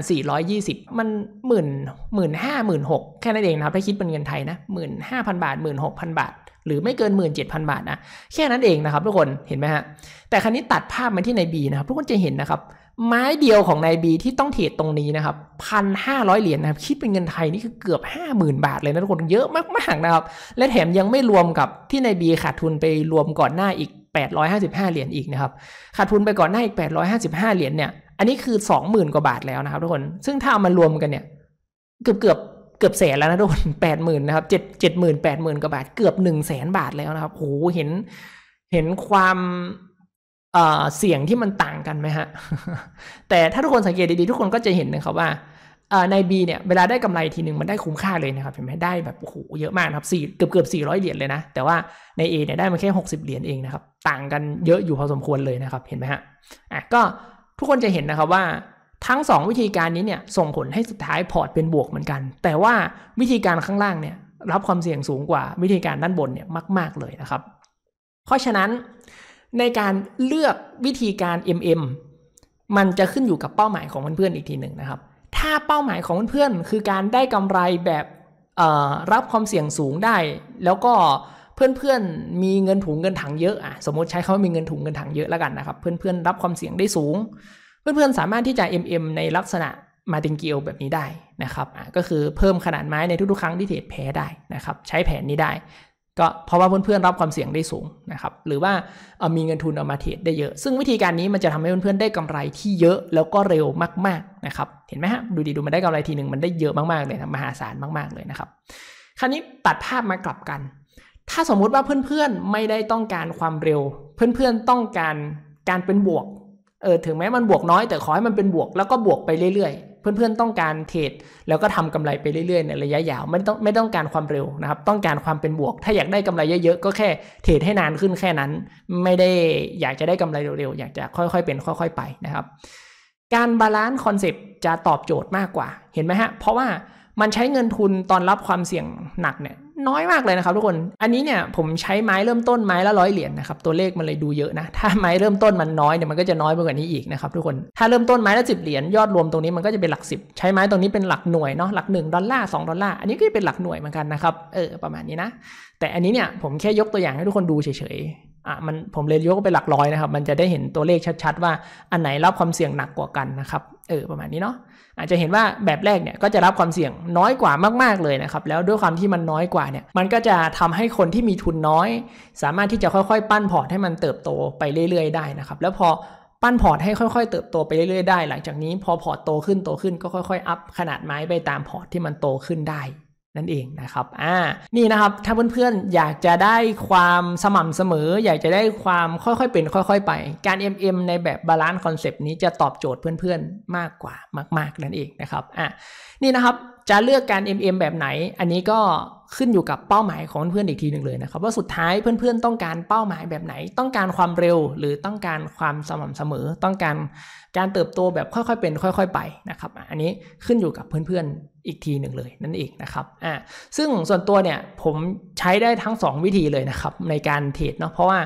[SPEAKER 1] 420 มันหมื่นหมื่นห้าหมื่นหกแค่นั้นเองนะครับถ้าคิดเป็นเงินไทยนะหมื่นห้าพันบาทหมื่นหกพันบาท หรือไม่เกินหมื่นเจ็ดพันบาทนะแค่นั้นเองนะครับทุกคนเห็นไหมฮะแต่ครั้นี้ตัดภาพมาที่ใน B นะครับทุกคนจะเห็นนะครับไม้เดียวของนายบีที่ต้องเทรดตรงนี้นะครับพันห้าร้อยเหรียญนะครับคิดเป็นเงินไทยนี่คือเกือบห้าหมื่นบาทเลยนะทุกคนเยอะมากๆนะครับ และแถมยังไม่รวมกับที่นายบีขาดทุนไปรวมก่อนหน้าอีก855เหรียญอีกนะครับ ขาดทุนไปก่อนหน้าอีก855 เหรียญเนี่ย อันนี้คือ 20,000กว่าบาทแล้วนะครับทุกคนซึ่งถ้าเอามารวมกันเนี่ย เกือบเกือบเกือบแสนแล้วนะทุกคนแปดหมื่นนะครับเจ็ดเจ็ดหมื่นแปดหมื่นกว่าบาท เกือบหนึ่งแสนบาทแล้วนะครับโหเห็นเห็นความเสียงที่มันต่างกันไหมฮะ แต่ถ้าทุกคนสังเกตดีๆ ทุกคนก็จะเห็นนะครับว่าใน B เนี่ย เวลาได้กำไรทีหนึ่งมันได้คุ้มค่าเลยนะครับ เห็นไหมได้แบบโอ้โหเยอะมากครับสี่เกือบเกือบสี่ร้อยเหรียญเลยนะ แต่ว่าใน A เนี่ย ได้มาแค่ 60 เหรียญเองนะครับ ต่างกันเยอะอยู่พอสมควรเลยนะครับ เห็นไหมฮะ อ่ะ ก็ทุกคนจะเห็นนะครับว่าทั้ง 2 วิธีการนี้เนี่ย ส่งผลให้สุดท้ายพอร์ตเป็นบวกเหมือนกัน แต่ว่าวิธีการข้างล่างเนี่ยรับความเสี่ยงสูงกว่าวิธีการด้านบนเนี่ยมาก ๆเลยนะครับ เพราะฉะนั้นในการเลือกวิธีการ MM มันจะขึ้นอยู่กับเป้าหมายของเพื่อนๆอีกทีหนึ่งนะครับ ถ้าเป้าหมายของเพื่อนๆคือการได้กำไรแบบรับความเสี่ยงสูงได้ แล้วก็เพื่อนๆมีเงินถุงเงินถัง เยอะอ่ะสมมติใช้คำว่ามีเงินถุงเงินถังเยอะแล้วกันนะครับ เพื่อนๆรับความเสี่ยงได้สูง เพื่อนๆสามารถที่จะ MM ในลักษณะมาติงเกียวแบบนี้ได้นะครับก็คือเพิ่มขนาดไม้ในทุกๆครั้งที่เทรดแพ้ได้นะครับ ใช้แผนนี้ได้ก็เพราะว่าเพื่อนๆรับความเสี่ยงได้สูงนะครับหรือว่าามีเงินทุนเอามาเทรดได้เยอะซึ่งวิธีการนี้มันจะทำให้เพื่อนๆได้กำไรที่เยอะแล้วก็เร็วมากๆนะครับ เห็นไหมฮะดูดีดูมันได้กำไรทีหนึ่งมันได้เยอะมากๆเลยนะมหาศาลมาก ๆเลยนะครับ คราวนี้ตัดภาพมากลับกัน ถ้าสมมุติว่าเพื่อนๆไม่ได้ต้องการความเร็ว เพื่อนๆต้องการการเป็นบวกเออถึงแม้มันบวกน้อยแต่ขอให้มันเป็นบวกแล้วก็บวกไปเรื่อยเพื่อนๆ ต้องการเทรดแล้วก็ทำกำไรไปเรื่อยๆ ในระยะยาวไม่ต้องไม่ต้องการความเร็วนะครับ ต้องการความเป็นบวก ถ้าอยากได้กำไรเยอะๆ ก็แค่เทรดให้นานขึ้นแค่นั้น ไม่ได้อยากจะได้กำไรเร็วๆ อยากจะค่อยๆเป็นค่อยๆ ไปนะครับการบาลานซ์คอนเซปต์จะตอบโจทย์มากกว่าเห็นไหมฮะเพราะว่ามันใช้เงินทุนตอนรับความเสี่ยงหนักเนี่ยน้อยมากเลยนะครับ ทุกคนอันนี้เนี่ยผมใช้ไม้เริ่มต้นไม้ละร้อยเหรียญนนะครับตัวเลขมันเลยดูเยอะนะถ้าไม้เริ่มต้นมันน้อยเนี่ยมันก็จะน้อยไปกว่านี้อีกนะครับทุกคน ถ้าเริ่มต้นไม้ละสิบเหรียญยอดรวมตรงนี้มันก็จะเป็นหลักสิบใช้ไม้ตรงนี้เป็นหลักหน่วยเนาะหลักหนึ่งดอลลาร์สองดอลลาร์อันนี้ก็จะเป็นหลักหน่วยเหมือนกันนะครับเออประมาณนี้นะแต่อันนี้เนี่ยผมแค่ยกตัวอย่างให้ทุกคนดูเฉยๆอ่ะมันผมเลยยกไปหลักร้อยนะครับมันจะได้เห็นตัวเลขชัดๆว่า อันไหนรับความเสี่ยงหนักกว่ากันนะครับเออประมาณนี้เนาะอาจจะเห็นว่าแบบแรกเนี่ยก็จะรับความเสี่ยงน้อยกว่ามากๆเลยนะครับแล้วด้วยความที่มันน้อยกว่าเนี่ยมันก็จะทำให้คนที่มีทุนน้อย สามารถที่จะค่อยๆ ปั้นพอร์ตให้มันเติบโตไปเรื่อยๆ ได้นะครับแล้วพอปั้นพอร์ตให้ค่อยๆเติบโตไปเรื่อยๆได้หลังจากนี้พอพอร์ตโตขึ้นโตขึ้นก็ค่อย ๆอัพขนาดไม้ไปตามพอร์ตที่มันโตขึ้นได้นั่นเองนะครับ อ่า นี่นะครับ ถ้าเพื่อนๆ อยากจะได้ความสม่ำเสมอ อยากจะได้ความค่อยๆ เป็น ค่อย ๆ ไป การ MM ในแบบบาลานซ์คอนเซปต์นี้จะตอบโจทย์เพื่อนๆ มากกว่ามากๆ นั่นเองนะครับ อ่านี่นะครับ จะเลือกการ MM แบบไหน อันนี้ก็ขึ้นอยู่กับเป้าหมายของเพื่อนๆ อีกทีหนึ่งเลยนะครับว่าสุดท้ายเพื่อนๆ ต้องการเป้าหมายแบบไหน ต้องการความเร็ว หรือต้องการความสม่ำเสมอ ต้องการการเติบโตแบบค่อยๆเป็นค่อยๆไปนะครับ อันนี้ขึ้นอยู่กับเพื่อนๆอีกทีหนึ่งเลย นั่นเองนะครับอ่าซึ่งส่วนตัวเนี่ย ผมใช้ได้ทั้ง 2 วิธีเลยนะครับในการเทรดเนาะเพราะว่า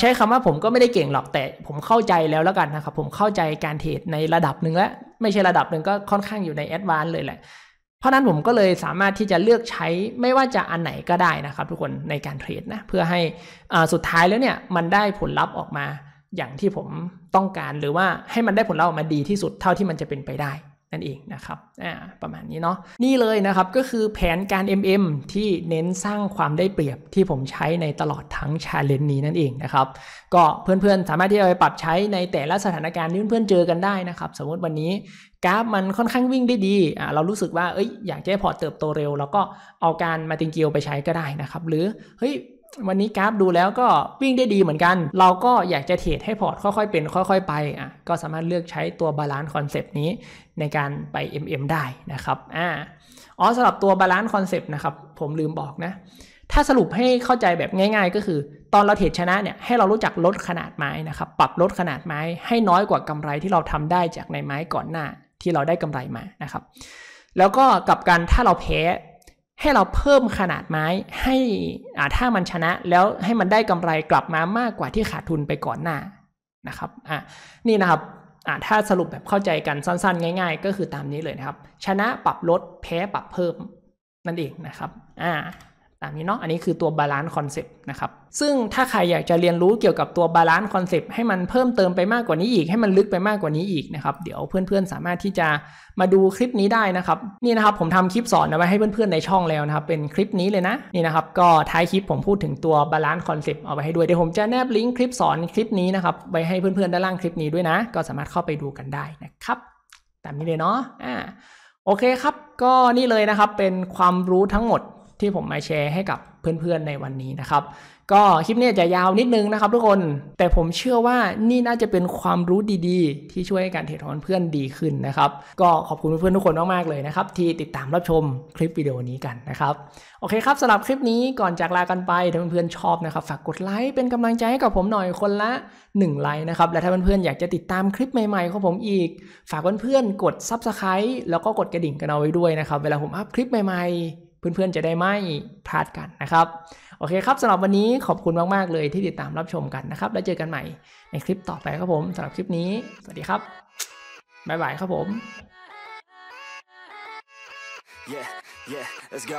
[SPEAKER 1] ใช้คำว่าผมก็ไม่ได้เก่งหรอกแต่ผมเข้าใจแล้วแล้วกันนะครับ ผมเข้าใจการเทรดในระดับหนึ่งแล้วไม่ใช่ระดับหนึ่งก็ค่อนข้างอยู่ในแอดวานซ์เลยแหละเพราะนั้นผมก็เลยสามารถที่จะเลือกใช้ไม่ว่าจะอันไหนก็ได้นะครับทุกคนในการเทรดนะเพื่อให้สุดท้ายแล้วเนี่ยมันได้ผลลัพธ์ออกมาอย่างที่ผมต้องการหรือว่าให้มันได้ผลลัพธ์ออกมาดีที่สุดเท่าที่มันจะเป็นไปได้นั่นเองนะครับ อ่า ประมาณนี้เนาะนี่เลยนะครับ ก็คือแผนการ MM ที่เน้นสร้างความได้เปรียบที่ผมใช้ในตลอดทั้งชาเลนจ์นี้นั่นเองนะครับก็เพื่อนๆ สามารถที่จะไปปรับใช้ในแต่ละสถานการณ์ที่เพื่อนๆเจอกันได้นะครับสมมติวันนี้กราฟมันค่อนข้างวิ่งได้ดีอ่าเรารู้สึกว่าเอ้ยอยากจะให้พอร์ตเติบโตเร็วแล้วก็เอาการมาติงกิลไปใช้ก็ได้นะครับหรือเฮ้ยวันนี้กราฟดูแล้วก็วิ่งได้ดีเหมือนกัน เราก็อยากจะเทรดให้พอร์ตค่อยๆเป็นค่อย ๆไปอ่ะ ก็สามารถเลือกใช้ตัวบาลานซ์คอนเซปต์นี้ในการไป MM ได้นะครับอ่าอ๋อสำหรับตัวบาลานซ์คอนเซปต์นะครับ ผมลืมบอกนะ ถ้าสรุปให้เข้าใจแบบง่าย ๆ ก็คือ ตอนเราเทรดชนะเนี่ย ให้เรารู้จักลดขนาดไม้นะครับ ปรับลดขนาดไม้ให้น้อยกว่ากำไรที่เราทำได้จากในไม้ก่อนหน้าที่เราได้กำไรมา นะครับแล้วก็กับการถ้าเราแพ้ให้เราเพิ่มขนาดไม้ให้ถ้ามันชนะแล้วให้มันได้กำไรกลับมามากกว่าที่ขาดทุนไปก่อนหน้านะครับอ่านี่นะครับอ่าถ้าสรุปแบบเข้าใจกันสั้นๆ ง่ายๆ ก็คือตามนี้เลยนะครับ ชนะปรับลด แพ้ปรับเพิ่ม นั่นเองนะครับ อ่าตามนี้เนาะ อันนี้คือตัวบาลานซ์คอนเซปต์นะครับ ซึ่งถ้าใครอยากจะเรียนรู้เกี่ยวกับตัวบาลานซ์คอนเซปต์ให้มันเพิ่มเติมไปมากกว่านี้อีก ให้มันลึกไปมากกว่านี้อีกนะครับ เดี๋ยวเพื่อนๆ สามารถที่จะมาดูคลิปนี้ได้นะครับ นี่นะครับผมทำคลิปสอนเอาไว้ให้เพื่อนๆในช่องแล้วนะครับ เป็นคลิปนี้เลยนะ นี่นะครับก็ท้ายคลิปผมพูดถึงตัวบาลานซ์คอนเซปต์เอาไว้ให้ด้วย เดี๋ยวผมจะแนบลิงก์คลิปสอนคลิปนี้นะครับไว้ให้เพื่อนๆด้านล่างคลิปนี้ด้วยนะ ก็สามารถเข้าไปดูกันได้นะครับ ตามนี้เลยเนาะอ่าโอเคครับ ก็นี่เลยนะครับเป็นความรู้ทั้งหมดที่ผมมาแชร์ให้กับเพื่อนๆในวันนี้นะครับ ก็คลิปนี้จะยาวนิดนึงนะครับทุกคนแต่ผมเชื่อว่านี่น่าจะเป็นความรู้ดีๆ ที่ช่วยให้การเทรดของเพื่อนดีขึ้นนะครับก็ขอบคุณเพื่อนๆทุกคนมากๆเลยนะครับ ที่ติดตามรับชมคลิปวิดีโอนี้กันนะครับโอเคครับสำหรับคลิปนี้ก่อนจากลากันไปถ้าเพื่อนๆชอบนะครับ ฝากกดไลค์เป็นกำลังใจให้กับผมหน่อยคนละ 1ไลค์นะครับและถ้าเพื่อนๆอยากจะติดตามคลิปใหม่ๆของผมอีกฝากเพื่อนๆกดซับสไครต์แล้วก็กดกระดิ่งกันเอาไว้ด้วยนะครับเวลาผมอัพคลิปใหม่ ๆเพื่อนๆ จะได้ไม่พลาดกันนะครับ โอเคครับสำหรับวันนี้ขอบคุณมากๆเลยที่ติดตามรับชมกันนะครับ แล้วเจอกันใหม่ในคลิปต่อไปครับผมสำหรับคลิปนี้สวัสดีครับ บ๊ายบายครับผม Yeah, yeah, let's go.